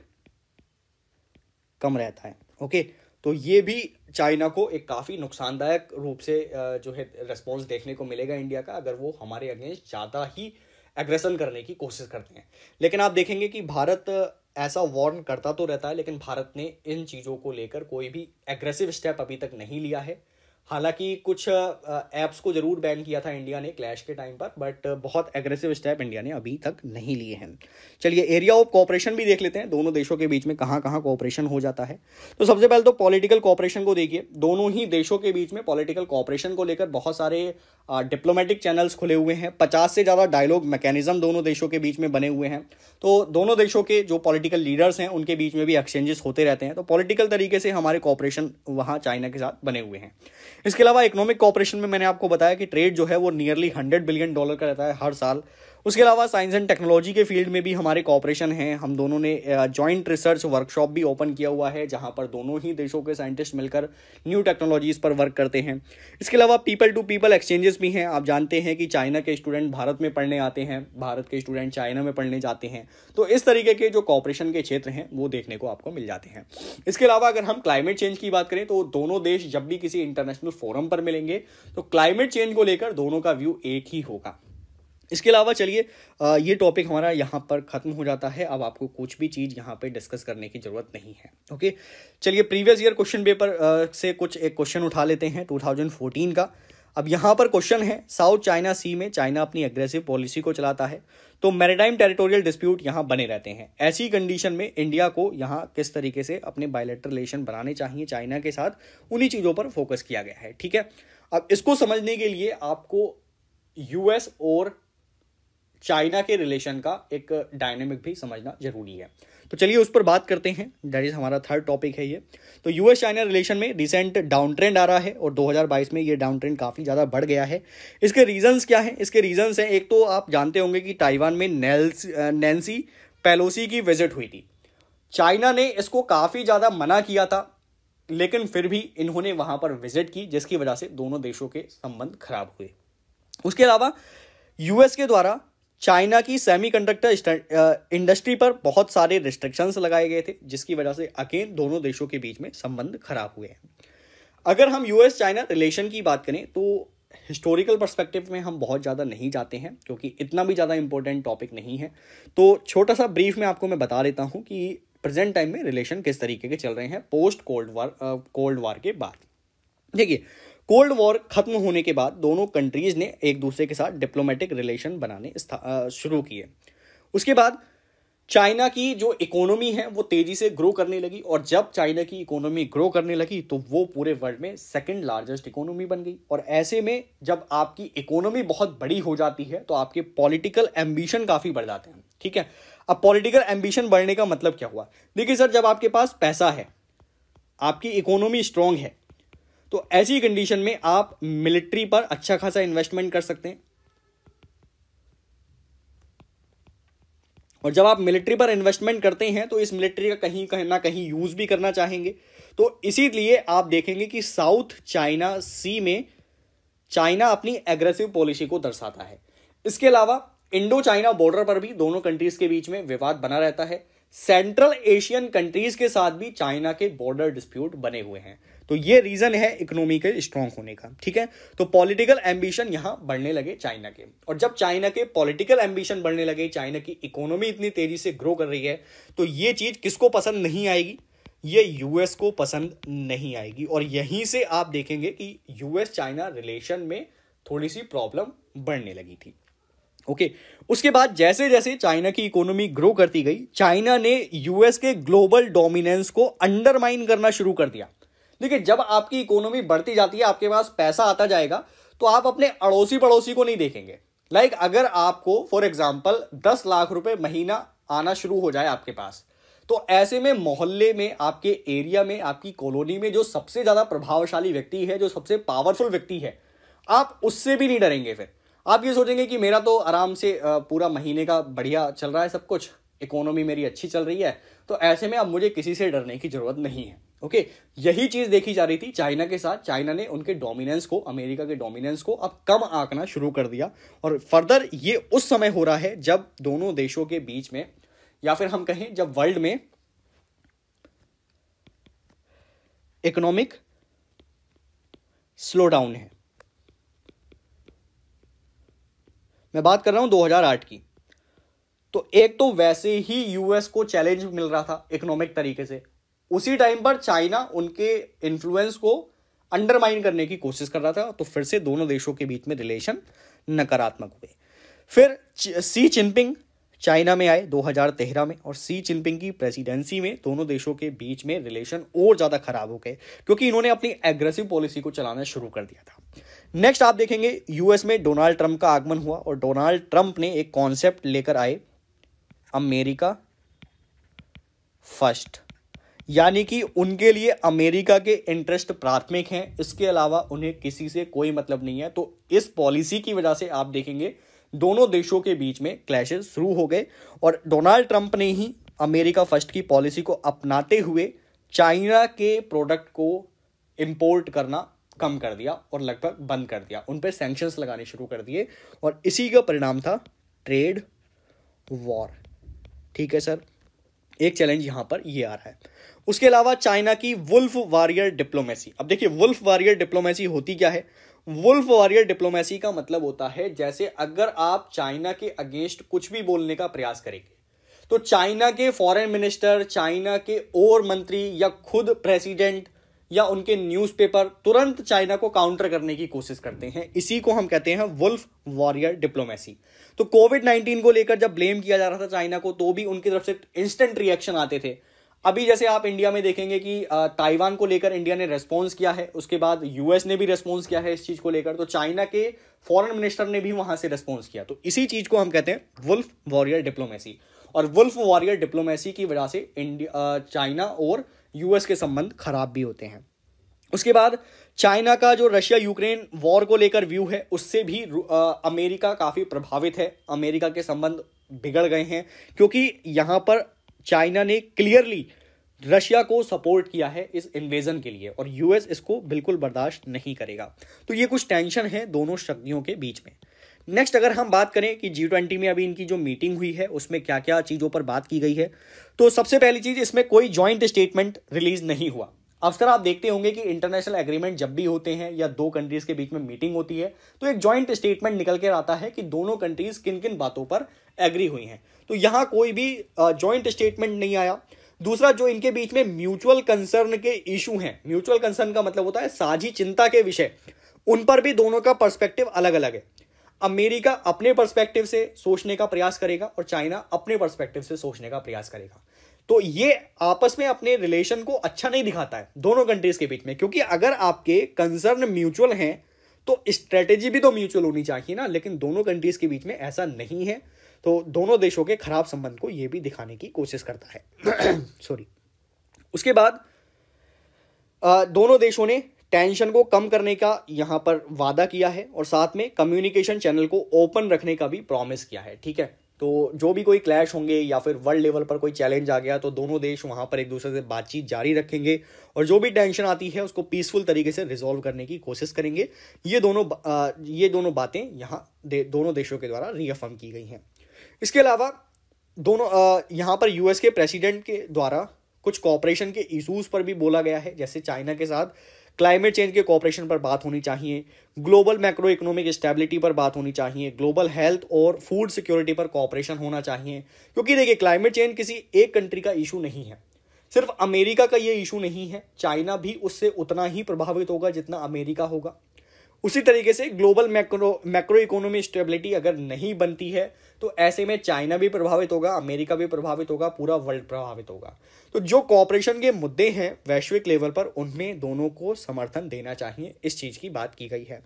कम रहता है ओके तो ये भी चाइना को एक काफ़ी नुकसानदायक रूप से जो है रेस्पॉन्स देखने को मिलेगा इंडिया का अगर वो हमारे अगेंस्ट ज़्यादा ही एग्रेसन करने की कोशिश करते हैं लेकिन आप देखेंगे कि भारत ऐसा वार्न करता तो रहता है लेकिन भारत ने इन चीज़ों को लेकर कोई भी एग्रेसिव स्टेप अभी तक नहीं लिया है हालांकि कुछ ऐप्स को जरूर बैन किया था इंडिया ने क्लैश के टाइम पर बट बहुत एग्रेसिव स्टेप इंडिया ने अभी तक नहीं लिए हैं चलिए एरिया ऑफ कॉपरेशन भी देख लेते हैं दोनों देशों के बीच में कहाँ कहाँ कॉपरेशन हो जाता है तो सबसे पहले तो पॉलिटिकल कॉपरेशन को देखिए दोनों ही देशों के बीच में पॉलिटिकल कॉपरेशन को लेकर बहुत सारे डिप्लोमेटिक चैनल्स खुले हुए हैं पचास से ज़्यादा डायलॉग मैकेनिज्म दोनों देशों के बीच में बने हुए हैं तो दोनों देशों के जो पॉलिटिकल लीडर्स हैं उनके बीच में भी एक्सचेंजेस होते रहते हैं तो पॉलिटिकल तरीके से हमारे कॉपरेशन वहाँ चाइना के साथ बने हुए हैं इसके अलावा इकोनॉमिक कॉपरेशन में मैंने आपको बताया कि ट्रेड जो है वो नियरली हंड्रेड बिलियन डॉलर का रहता है हर साल उसके अलावा साइंस एंड टेक्नोलॉजी के फील्ड में भी हमारे कॉपरेशन हैं हम दोनों ने जॉइंट रिसर्च वर्कशॉप भी ओपन किया हुआ है जहां पर दोनों ही देशों के साइंटिस्ट मिलकर न्यू टेक्नोलॉजीज़ पर वर्क करते हैं इसके अलावा पीपल टू पीपल एक्सचेंजेस भी हैं आप जानते हैं कि चाइना के स्टूडेंट भारत में पढ़ने आते हैं भारत के स्टूडेंट चाइना में पढ़ने जाते हैं तो इस तरीके के जो कॉपरेशन के क्षेत्र हैं वो देखने को आपको मिल जाते हैं इसके अलावा अगर हम क्लाइमेट चेंज की बात करें तो दोनों देश जब भी किसी इंटरनेशनल फोरम पर मिलेंगे तो क्लाइमेट चेंज को लेकर दोनों का व्यू एक ही होगा इसके अलावा चलिए ये टॉपिक हमारा यहाँ पर ख़त्म हो जाता है अब आपको कुछ भी चीज़ यहाँ पे डिस्कस करने की ज़रूरत नहीं है ओके चलिए प्रीवियस ईयर क्वेश्चन पेपर से कुछ एक क्वेश्चन उठा लेते हैं 2014 का अब यहाँ पर क्वेश्चन है साउथ चाइना सी में चाइना अपनी एग्रेसिव पॉलिसी को चलाता है तो मेरेटाइम टेरिटोरियल डिस्प्यूट यहाँ बने रहते हैं ऐसी कंडीशन में इंडिया को यहाँ किस तरीके से अपने बायोलेट रिलेशन बनाने चाहिए चाइना के साथ उन्हीं चीज़ों पर फोकस किया गया है ठीक है अब इसको समझने के लिए आपको यूएस और चाइना के रिलेशन का एक डायनेमिक भी समझना जरूरी है तो चलिए उस पर बात करते हैं दैट इज़ हमारा थर्ड टॉपिक है ये तो यूएस चाइना रिलेशन में रिसेंट डाउन ट्रेंड आ रहा है और 2022 में ये डाउन ट्रेंड काफ़ी ज़्यादा बढ़ गया है इसके रीजंस क्या हैं इसके रीजंस हैं एक तो आप जानते होंगे कि ताइवान में नेल्स नैन्सी पेलोसी की विजिट हुई थी चाइना ने इसको काफ़ी ज़्यादा मना किया था लेकिन फिर भी इन्होंने वहाँ पर विजिट की जिसकी वजह से दोनों देशों के संबंध खराब हुए उसके अलावा यूएस के द्वारा चाइना की सेमीकंडक्टर इंडस्ट्री पर बहुत सारे रिस्ट्रिक्शंस लगाए गए थे जिसकी वजह से अकेन दोनों देशों के बीच में संबंध खराब हुए हैं अगर हम यूएस चाइना रिलेशन की बात करें तो हिस्टोरिकल पर्सपेक्टिव में हम बहुत ज़्यादा नहीं जाते हैं क्योंकि इतना भी ज़्यादा इंपॉर्टेंट टॉपिक नहीं है तो छोटा सा ब्रीफ में आपको मैं बता देता हूँ कि प्रेजेंट टाइम में रिलेशन किस तरीके के चल रहे हैं post cold war cold war के बाद देखिए कोल्ड वॉर खत्म होने के बाद दोनों कंट्रीज ने एक दूसरे के साथ डिप्लोमेटिक रिलेशन बनाने शुरू किए उसके बाद चाइना की जो इकोनॉमी है वो तेजी से ग्रो करने लगी और जब चाइना की इकोनॉमी ग्रो करने लगी तो वो पूरे वर्ल्ड में सेकंड लार्जेस्ट इकोनॉमी बन गई और ऐसे में जब आपकी इकोनॉमी बहुत बड़ी हो जाती है तो आपके पॉलिटिकल एम्बिशन काफ़ी बढ़ जाते हैं ठीक है अब पॉलिटिकल एम्बिशन बढ़ने का मतलब क्या हुआ देखिए सर जब आपके पास पैसा है आपकी इकोनॉमी स्ट्रांग है तो ऐसी कंडीशन में आप मिलिट्री पर अच्छा खासा इन्वेस्टमेंट कर सकते हैं और जब आप मिलिट्री पर इन्वेस्टमेंट करते हैं तो इस मिलिट्री का कहीं कहीं ना कहीं यूज़ भी करना चाहेंगे तो इसीलिए आप देखेंगे कि साउथ चाइना सी में चाइना अपनी एग्रेसिव पॉलिसी को दर्शाता है इसके अलावा इंडो चाइना बॉर्डर पर भी दोनों कंट्रीज के बीच में विवाद बना रहता है सेंट्रल एशियन कंट्रीज के साथ भी चाइना के बॉर्डर डिस्प्यूट बने हुए हैं तो ये रीजन है इकोनॉमी के स्ट्रांग होने का ठीक है तो पॉलिटिकल एम्बिशन यहां बढ़ने लगे चाइना के और जब चाइना के पॉलिटिकल एम्बिशन बढ़ने लगे चाइना की इकोनॉमी इतनी तेजी से ग्रो कर रही है तो ये चीज किसको पसंद नहीं आएगी ये यूएस को पसंद नहीं आएगी और यहीं से आप देखेंगे कि यूएस चाइना रिलेशन में थोड़ी सी प्रॉब्लम बढ़ने लगी थी ओके उसके बाद जैसे जैसे चाइना की इकोनॉमी ग्रो करती गई चाइना ने यूएस के ग्लोबल डोमिनेंस को अंडरमाइन करना शुरू कर दिया देखिए जब आपकी इकोनॉमी बढ़ती जाती है आपके पास पैसा आता जाएगा तो आप अपने अड़ोसी पड़ोसी को नहीं देखेंगे लाइक like, अगर आपको फॉर एग्जाम्पल दस लाख रुपए महीना आना शुरू हो जाए आपके पास तो ऐसे में मोहल्ले में आपके एरिया में आपकी कॉलोनी में जो सबसे ज़्यादा प्रभावशाली व्यक्ति है जो सबसे पावरफुल व्यक्ति है आप उससे भी नहीं डरेंगे फिर आप ये सोचेंगे कि मेरा तो आराम से पूरा महीने का बढ़िया चल रहा है सब कुछ इकोनॉमी मेरी अच्छी चल रही है तो ऐसे में अब मुझे किसी से डरने की ज़रूरत नहीं है ओके यही चीज़ देखी जा रही थी चाइना के साथ चाइना ने उनके डोमिनेंस को अमेरिका के डोमिनेंस को अब कम आंकना शुरू कर दिया और फर्दर ये उस समय हो रहा है जब दोनों देशों के बीच में या फिर हम कहें जब वर्ल्ड में इकोनॉमिक स्लो डाउन है मैं बात कर रहा हूँ 2008 की तो एक तो वैसे ही यूएस को चैलेंज मिल रहा था इकोनॉमिक तरीके से उसी टाइम पर चाइना उनके इन्फ्लुएंस को अंडरमाइन करने की कोशिश कर रहा था तो फिर से दोनों देशों के बीच में रिलेशन नकारात्मक हुए फिर सी चिनपिंग चाइना में आए 2013 में और सी चिनपिंग की प्रेसिडेंसी में दोनों देशों के बीच में रिलेशन और ज़्यादा खराब हो गए क्योंकि इन्होंने अपनी एग्रेसिव पॉलिसी को चलाना शुरू कर दिया था नेक्स्ट आप देखेंगे यूएस में डोनाल्ड ट्रंप का आगमन हुआ और डोनाल्ड ट्रंप ने एक कॉन्सेप्ट लेकर आए अमेरिका फर्स्ट यानी कि उनके लिए अमेरिका के इंटरेस्ट प्राथमिक हैं इसके अलावा उन्हें किसी से कोई मतलब नहीं है तो इस पॉलिसी की वजह से आप देखेंगे दोनों देशों के बीच में क्लैशेस शुरू हो गए और डोनाल्ड ट्रंप ने ही अमेरिका फर्स्ट की पॉलिसी को अपनाते हुए चाइना के प्रोडक्ट को इम्पोर्ट करना कम कर दिया और लगभग बंद कर दिया उन पर सेंक्शंस लगाने शुरू कर दिए और इसी का परिणाम था ट्रेड वॉर ठीक है सर एक चैलेंज यहां पर ये आ रहा है उसके अलावा चाइना की वुल्फ वॉरियर डिप्लोमेसी अब देखिए वुल्फ वॉरियर डिप्लोमेसी होती क्या है वुल्फ वॉरियर डिप्लोमेसी का मतलब होता है जैसे अगर आप चाइना के अगेंस्ट कुछ भी बोलने का प्रयास करेंगे तो चाइना के फॉरेन मिनिस्टर चाइना के और मंत्री या खुद प्रेसिडेंट या उनके न्यूज़पेपर तुरंत चाइना को काउंटर करने की कोशिश करते हैं इसी को हम कहते हैं वुल्फ वॉरियर डिप्लोमेसी तो कोविड नाइन्टीन को लेकर जब ब्लेम किया जा रहा था चाइना को तो भी उनकी तरफ से इंस्टेंट रिएक्शन आते थे अभी जैसे आप इंडिया में देखेंगे कि ताइवान को लेकर इंडिया ने रेस्पॉन्स किया है उसके बाद यूएस ने भी रेस्पॉन्स किया है इस चीज़ को लेकर तो चाइना के फॉरेन मिनिस्टर ने भी वहां से रेस्पॉन्स किया तो इसी चीज़ को हम कहते हैं वुल्फ वॉरियर डिप्लोमेसी और वुल्फ वॉरियर डिप्लोमेसी की वजह से इंडिया चाइना और यूएस के संबंध खराब भी होते हैं उसके बाद चाइना का जो रशिया यूक्रेन वॉर को लेकर व्यू है उससे भी आ, अमेरिका काफ़ी प्रभावित है अमेरिका के संबंध बिगड़ गए हैं क्योंकि यहाँ पर चाइना ने क्लियरली रशिया को सपोर्ट किया है इस इन्वेजन के लिए और यूएस इसको बिल्कुल बर्दाश्त नहीं करेगा तो ये कुछ टेंशन है दोनों शक्तियों के बीच में नेक्स्ट अगर हम बात करें कि जी ट्वेंटी में अभी इनकी जो मीटिंग हुई है उसमें क्या क्या चीज़ों पर बात की गई है तो सबसे पहली चीज़ इसमें कोई ज्वाइंट स्टेटमेंट रिलीज नहीं हुआ अक्सर आप देखते होंगे कि इंटरनेशनल एग्रीमेंट जब भी होते हैं या दो कंट्रीज के बीच में मीटिंग होती है तो एक ज्वाइंट स्टेटमेंट निकल के आता है कि दोनों कंट्रीज किन किन बातों पर एग्री हुई हैं तो यहाँ कोई भी ज्वाइंट स्टेटमेंट नहीं आया दूसरा जो इनके बीच में म्यूचुअल कंसर्न के इशू हैं म्यूचुअल कंसर्न का मतलब होता है साझी चिंता के विषय उन पर भी दोनों का पर्सपेक्टिव अलग अलग है अमेरिका अपने पर्सपेक्टिव से सोचने का प्रयास करेगा और चाइना अपने पर्सपेक्टिव से सोचने का प्रयास करेगा तो ये आपस में अपने रिलेशन को अच्छा नहीं दिखाता है दोनों कंट्रीज के बीच में क्योंकि अगर आपके कंसर्न म्यूचुअल हैं तो स्ट्रेटेजी भी तो म्यूचुअल होनी चाहिए ना लेकिन दोनों कंट्रीज के बीच में ऐसा नहीं है तो दोनों देशों के खराब संबंध को ये भी दिखाने की कोशिश करता है सॉरी [coughs] उसके बाद दोनों देशों ने टेंशन को कम करने का यहाँ पर वादा किया है और साथ में कम्युनिकेशन चैनल को ओपन रखने का भी प्रॉमिस किया है ठीक है तो जो भी कोई क्लैश होंगे या फिर वर्ल्ड लेवल पर कोई चैलेंज आ गया तो दोनों देश वहाँ पर एक दूसरे से बातचीत जारी रखेंगे और जो भी टेंशन आती है उसको पीसफुल तरीके से रिजोल्व करने की कोशिश करेंगे ये दोनों आ, ये दोनों बातें यहाँ दे, दोनों देशों के द्वारा रीअफर्म की गई हैं इसके अलावा दोनों यहाँ पर यूएस के प्रेसिडेंट के द्वारा कुछ कॉपरेशन के इशूज़ पर भी बोला गया है जैसे चाइना के साथ क्लाइमेट चेंज के कॉपरेशन पर बात होनी चाहिए ग्लोबल मैक्रो इकोनॉमिक स्टेबिलिटी पर बात होनी चाहिए ग्लोबल हेल्थ और फूड सिक्योरिटी पर कॉपरेशन होना चाहिए क्योंकि देखिए क्लाइमेट चेंज किसी एक कंट्री का इशू नहीं है सिर्फ अमेरिका का ये इशू नहीं है चाइना भी उससे उतना ही प्रभावित होगा जितना अमेरिका होगा उसी तरीके से global macro macro economy stability अगर नहीं बनती है तो ऐसे में चाइना भी प्रभावित होगा अमेरिका भी प्रभावित होगा पूरा वर्ल्ड प्रभावित होगा तो जो कॉपरेशन के मुद्दे हैं वैश्विक लेवल पर उनमें दोनों को समर्थन देना चाहिए इस चीज़ की बात की गई है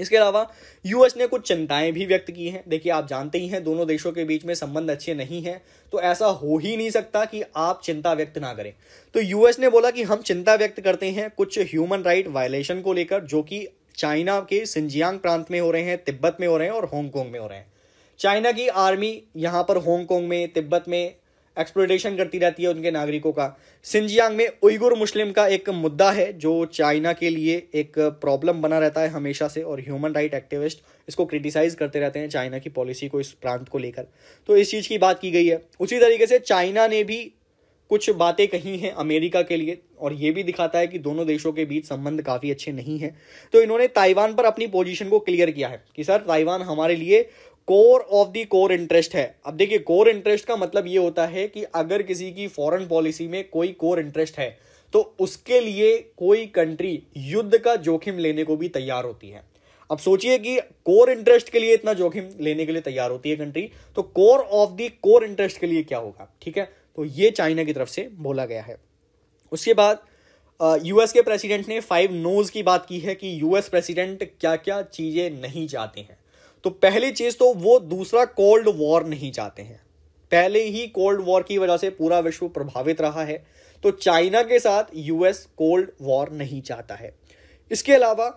इसके अलावा यूएस ने कुछ चिंताएं भी व्यक्त की हैं देखिए आप जानते ही हैं दोनों देशों के बीच में संबंध अच्छे नहीं हैं तो ऐसा हो ही नहीं सकता कि आप चिंता व्यक्त ना करें तो यूएस ने बोला कि हम चिंता व्यक्त करते हैं कुछ ह्यूमन राइट वायलेशन को लेकर जो कि चाइना के सिंजियांग प्रांत में हो रहे हैं तिब्बत में हो रहे हैं और हांगकॉन्ग में हो रहे हैं चाइना की आर्मी यहाँ पर हांगकॉन्ग में तिब्बत में एक्सप्लोटेशन करती रहती है उनके नागरिकों का सिंजियांग में उइगुर मुस्लिम का एक मुद्दा है जो चाइना के लिए एक प्रॉब्लम बना रहता है हमेशा से और ह्यूमन राइट एक्टिविस्ट इसको क्रिटिसाइज करते रहते हैं चाइना की पॉलिसी को इस प्रांत को लेकर तो इस चीज़ की बात की गई है उसी तरीके से चाइना ने भी कुछ बातें कही हैं अमेरिका के लिए और ये भी दिखाता है कि दोनों देशों के बीच संबंध काफ़ी अच्छे नहीं हैं तो इन्होंने ताइवान पर अपनी पोजीशन को क्लियर किया है कि सर ताइवान हमारे लिए core of the core interest है अब देखिए कोर इंटरेस्ट का मतलब ये होता है कि अगर किसी की फॉरेन पॉलिसी में कोई कोर इंटरेस्ट है तो उसके लिए कोई कंट्री युद्ध का जोखिम लेने को भी तैयार होती है अब सोचिए कि कोर इंटरेस्ट के लिए इतना जोखिम लेने के लिए तैयार होती है कंट्री तो core of the core interest के लिए क्या होगा ठीक है तो ये चाइना की तरफ से बोला गया है उसके बाद यूएस के प्रेसिडेंट ने फाइव नोज की बात की है कि यूएस प्रेसिडेंट क्या क्या चीज़ें नहीं चाहते हैं तो पहली चीज़ तो वो दूसरा कोल्ड वॉर नहीं चाहते हैं पहले ही कोल्ड वॉर की वजह से पूरा विश्व प्रभावित रहा है तो चाइना के साथ यूएस कोल्ड वॉर नहीं चाहता है इसके अलावा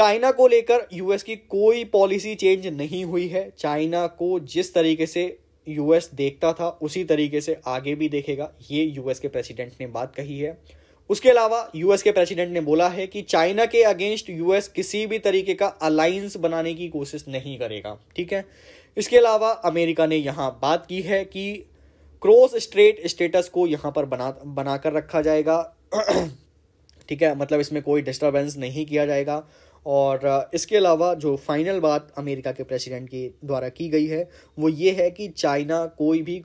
चाइना को लेकर यूएस की कोई पॉलिसी चेंज नहीं हुई है चाइना को जिस तरीके से यूएस देखता था उसी तरीके से आगे भी देखेगा ये यूएस के प्रेसिडेंट ने बात कही है उसके अलावा यूएस के प्रेसिडेंट ने बोला है कि चाइना के अगेंस्ट यूएस किसी भी तरीके का अलायंस बनाने की कोशिश नहीं करेगा ठीक है इसके अलावा अमेरिका ने यहाँ बात की है कि क्रॉस स्ट्रेट स्टेटस को यहाँ पर बना बनाकर रखा जाएगा [clears throat] ठीक है मतलब इसमें कोई डिस्टर्बेंस नहीं किया जाएगा और इसके अलावा जो फाइनल बात अमेरिका के प्रेसिडेंट के द्वारा की गई है वो ये है कि चाइना कोई भी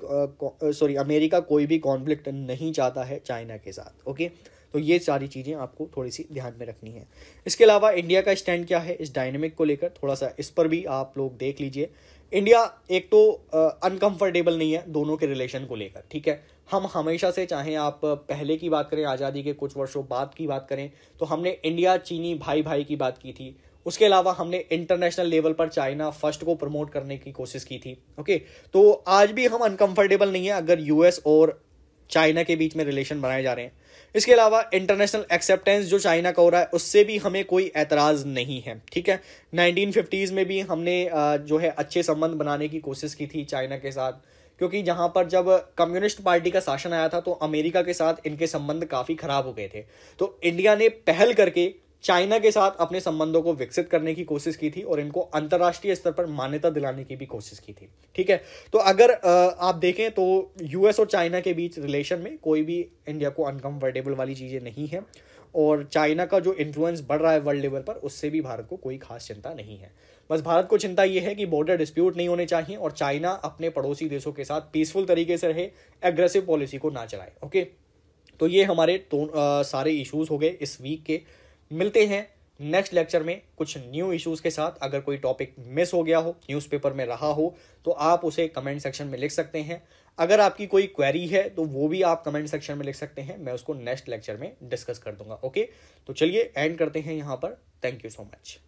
सॉरी अमेरिका कोई भी कॉन्फ्लिक्ट नहीं चाहता है चाइना के साथ ओके तो ये सारी चीज़ें आपको थोड़ी सी ध्यान में रखनी है इसके अलावा इंडिया का स्टैंड क्या है इस डायनेमिक को लेकर थोड़ा सा इस पर भी आप लोग देख लीजिए इंडिया एक तो अनकंफर्टेबल नहीं है दोनों के रिलेशन को लेकर ठीक है हम हमेशा से चाहें आप पहले की बात करें आज़ादी के कुछ वर्षों बाद की बात करें तो हमने इंडिया चीनी भाई भाई की बात की थी उसके अलावा हमने इंटरनेशनल लेवल पर चाइना फर्स्ट को प्रमोट करने की कोशिश की थी ओके तो आज भी हम अनकंफर्टेबल नहीं है अगर यूएस और चाइना के बीच में रिलेशन बनाए जा रहे हैं इसके अलावा इंटरनेशनल एक्सेप्टेंस जो चाइना का हो रहा है उससे भी हमें कोई एतराज़ नहीं है ठीक है नाइनटीन में भी हमने जो है अच्छे संबंध बनाने की कोशिश की थी चाइना के साथ क्योंकि जहां पर जब कम्युनिस्ट पार्टी का शासन आया था तो अमेरिका के साथ इनके संबंध काफ़ी ख़राब हो गए थे तो इंडिया ने पहल करके चाइना के साथ अपने संबंधों को विकसित करने की कोशिश की थी और इनको अंतर्राष्ट्रीय स्तर पर मान्यता दिलाने की भी कोशिश की थी ठीक है तो अगर आप देखें तो यूएस और चाइना के बीच रिलेशन में कोई भी इंडिया को अनकंफर्टेबल वाली चीज़ें नहीं है और चाइना का जो इन्फ्लुएंस बढ़ रहा है वर्ल्ड लेवल पर उससे भी भारत को कोई खास चिंता नहीं है बस भारत को चिंता ये है कि बॉर्डर डिस्प्यूट नहीं होने चाहिए और चाइना अपने पड़ोसी देशों के साथ पीसफुल तरीके से रहे एग्रेसिव पॉलिसी को ना चलाए ओके तो ये हमारे तो, आ, सारे इश्यूज हो गए इस वीक के मिलते हैं नेक्स्ट लेक्चर में कुछ न्यू इश्यूज़ के साथ अगर कोई टॉपिक मिस हो गया हो न्यूज़पेपर में रहा हो तो आप उसे कमेंट सेक्शन में लिख सकते हैं अगर आपकी कोई क्वेरी है तो वो भी आप कमेंट सेक्शन में लिख सकते हैं मैं उसको नेक्स्ट लेक्चर में डिस्कस कर दूंगा ओके तो चलिए एंड करते हैं यहाँ पर थैंक यू सो मच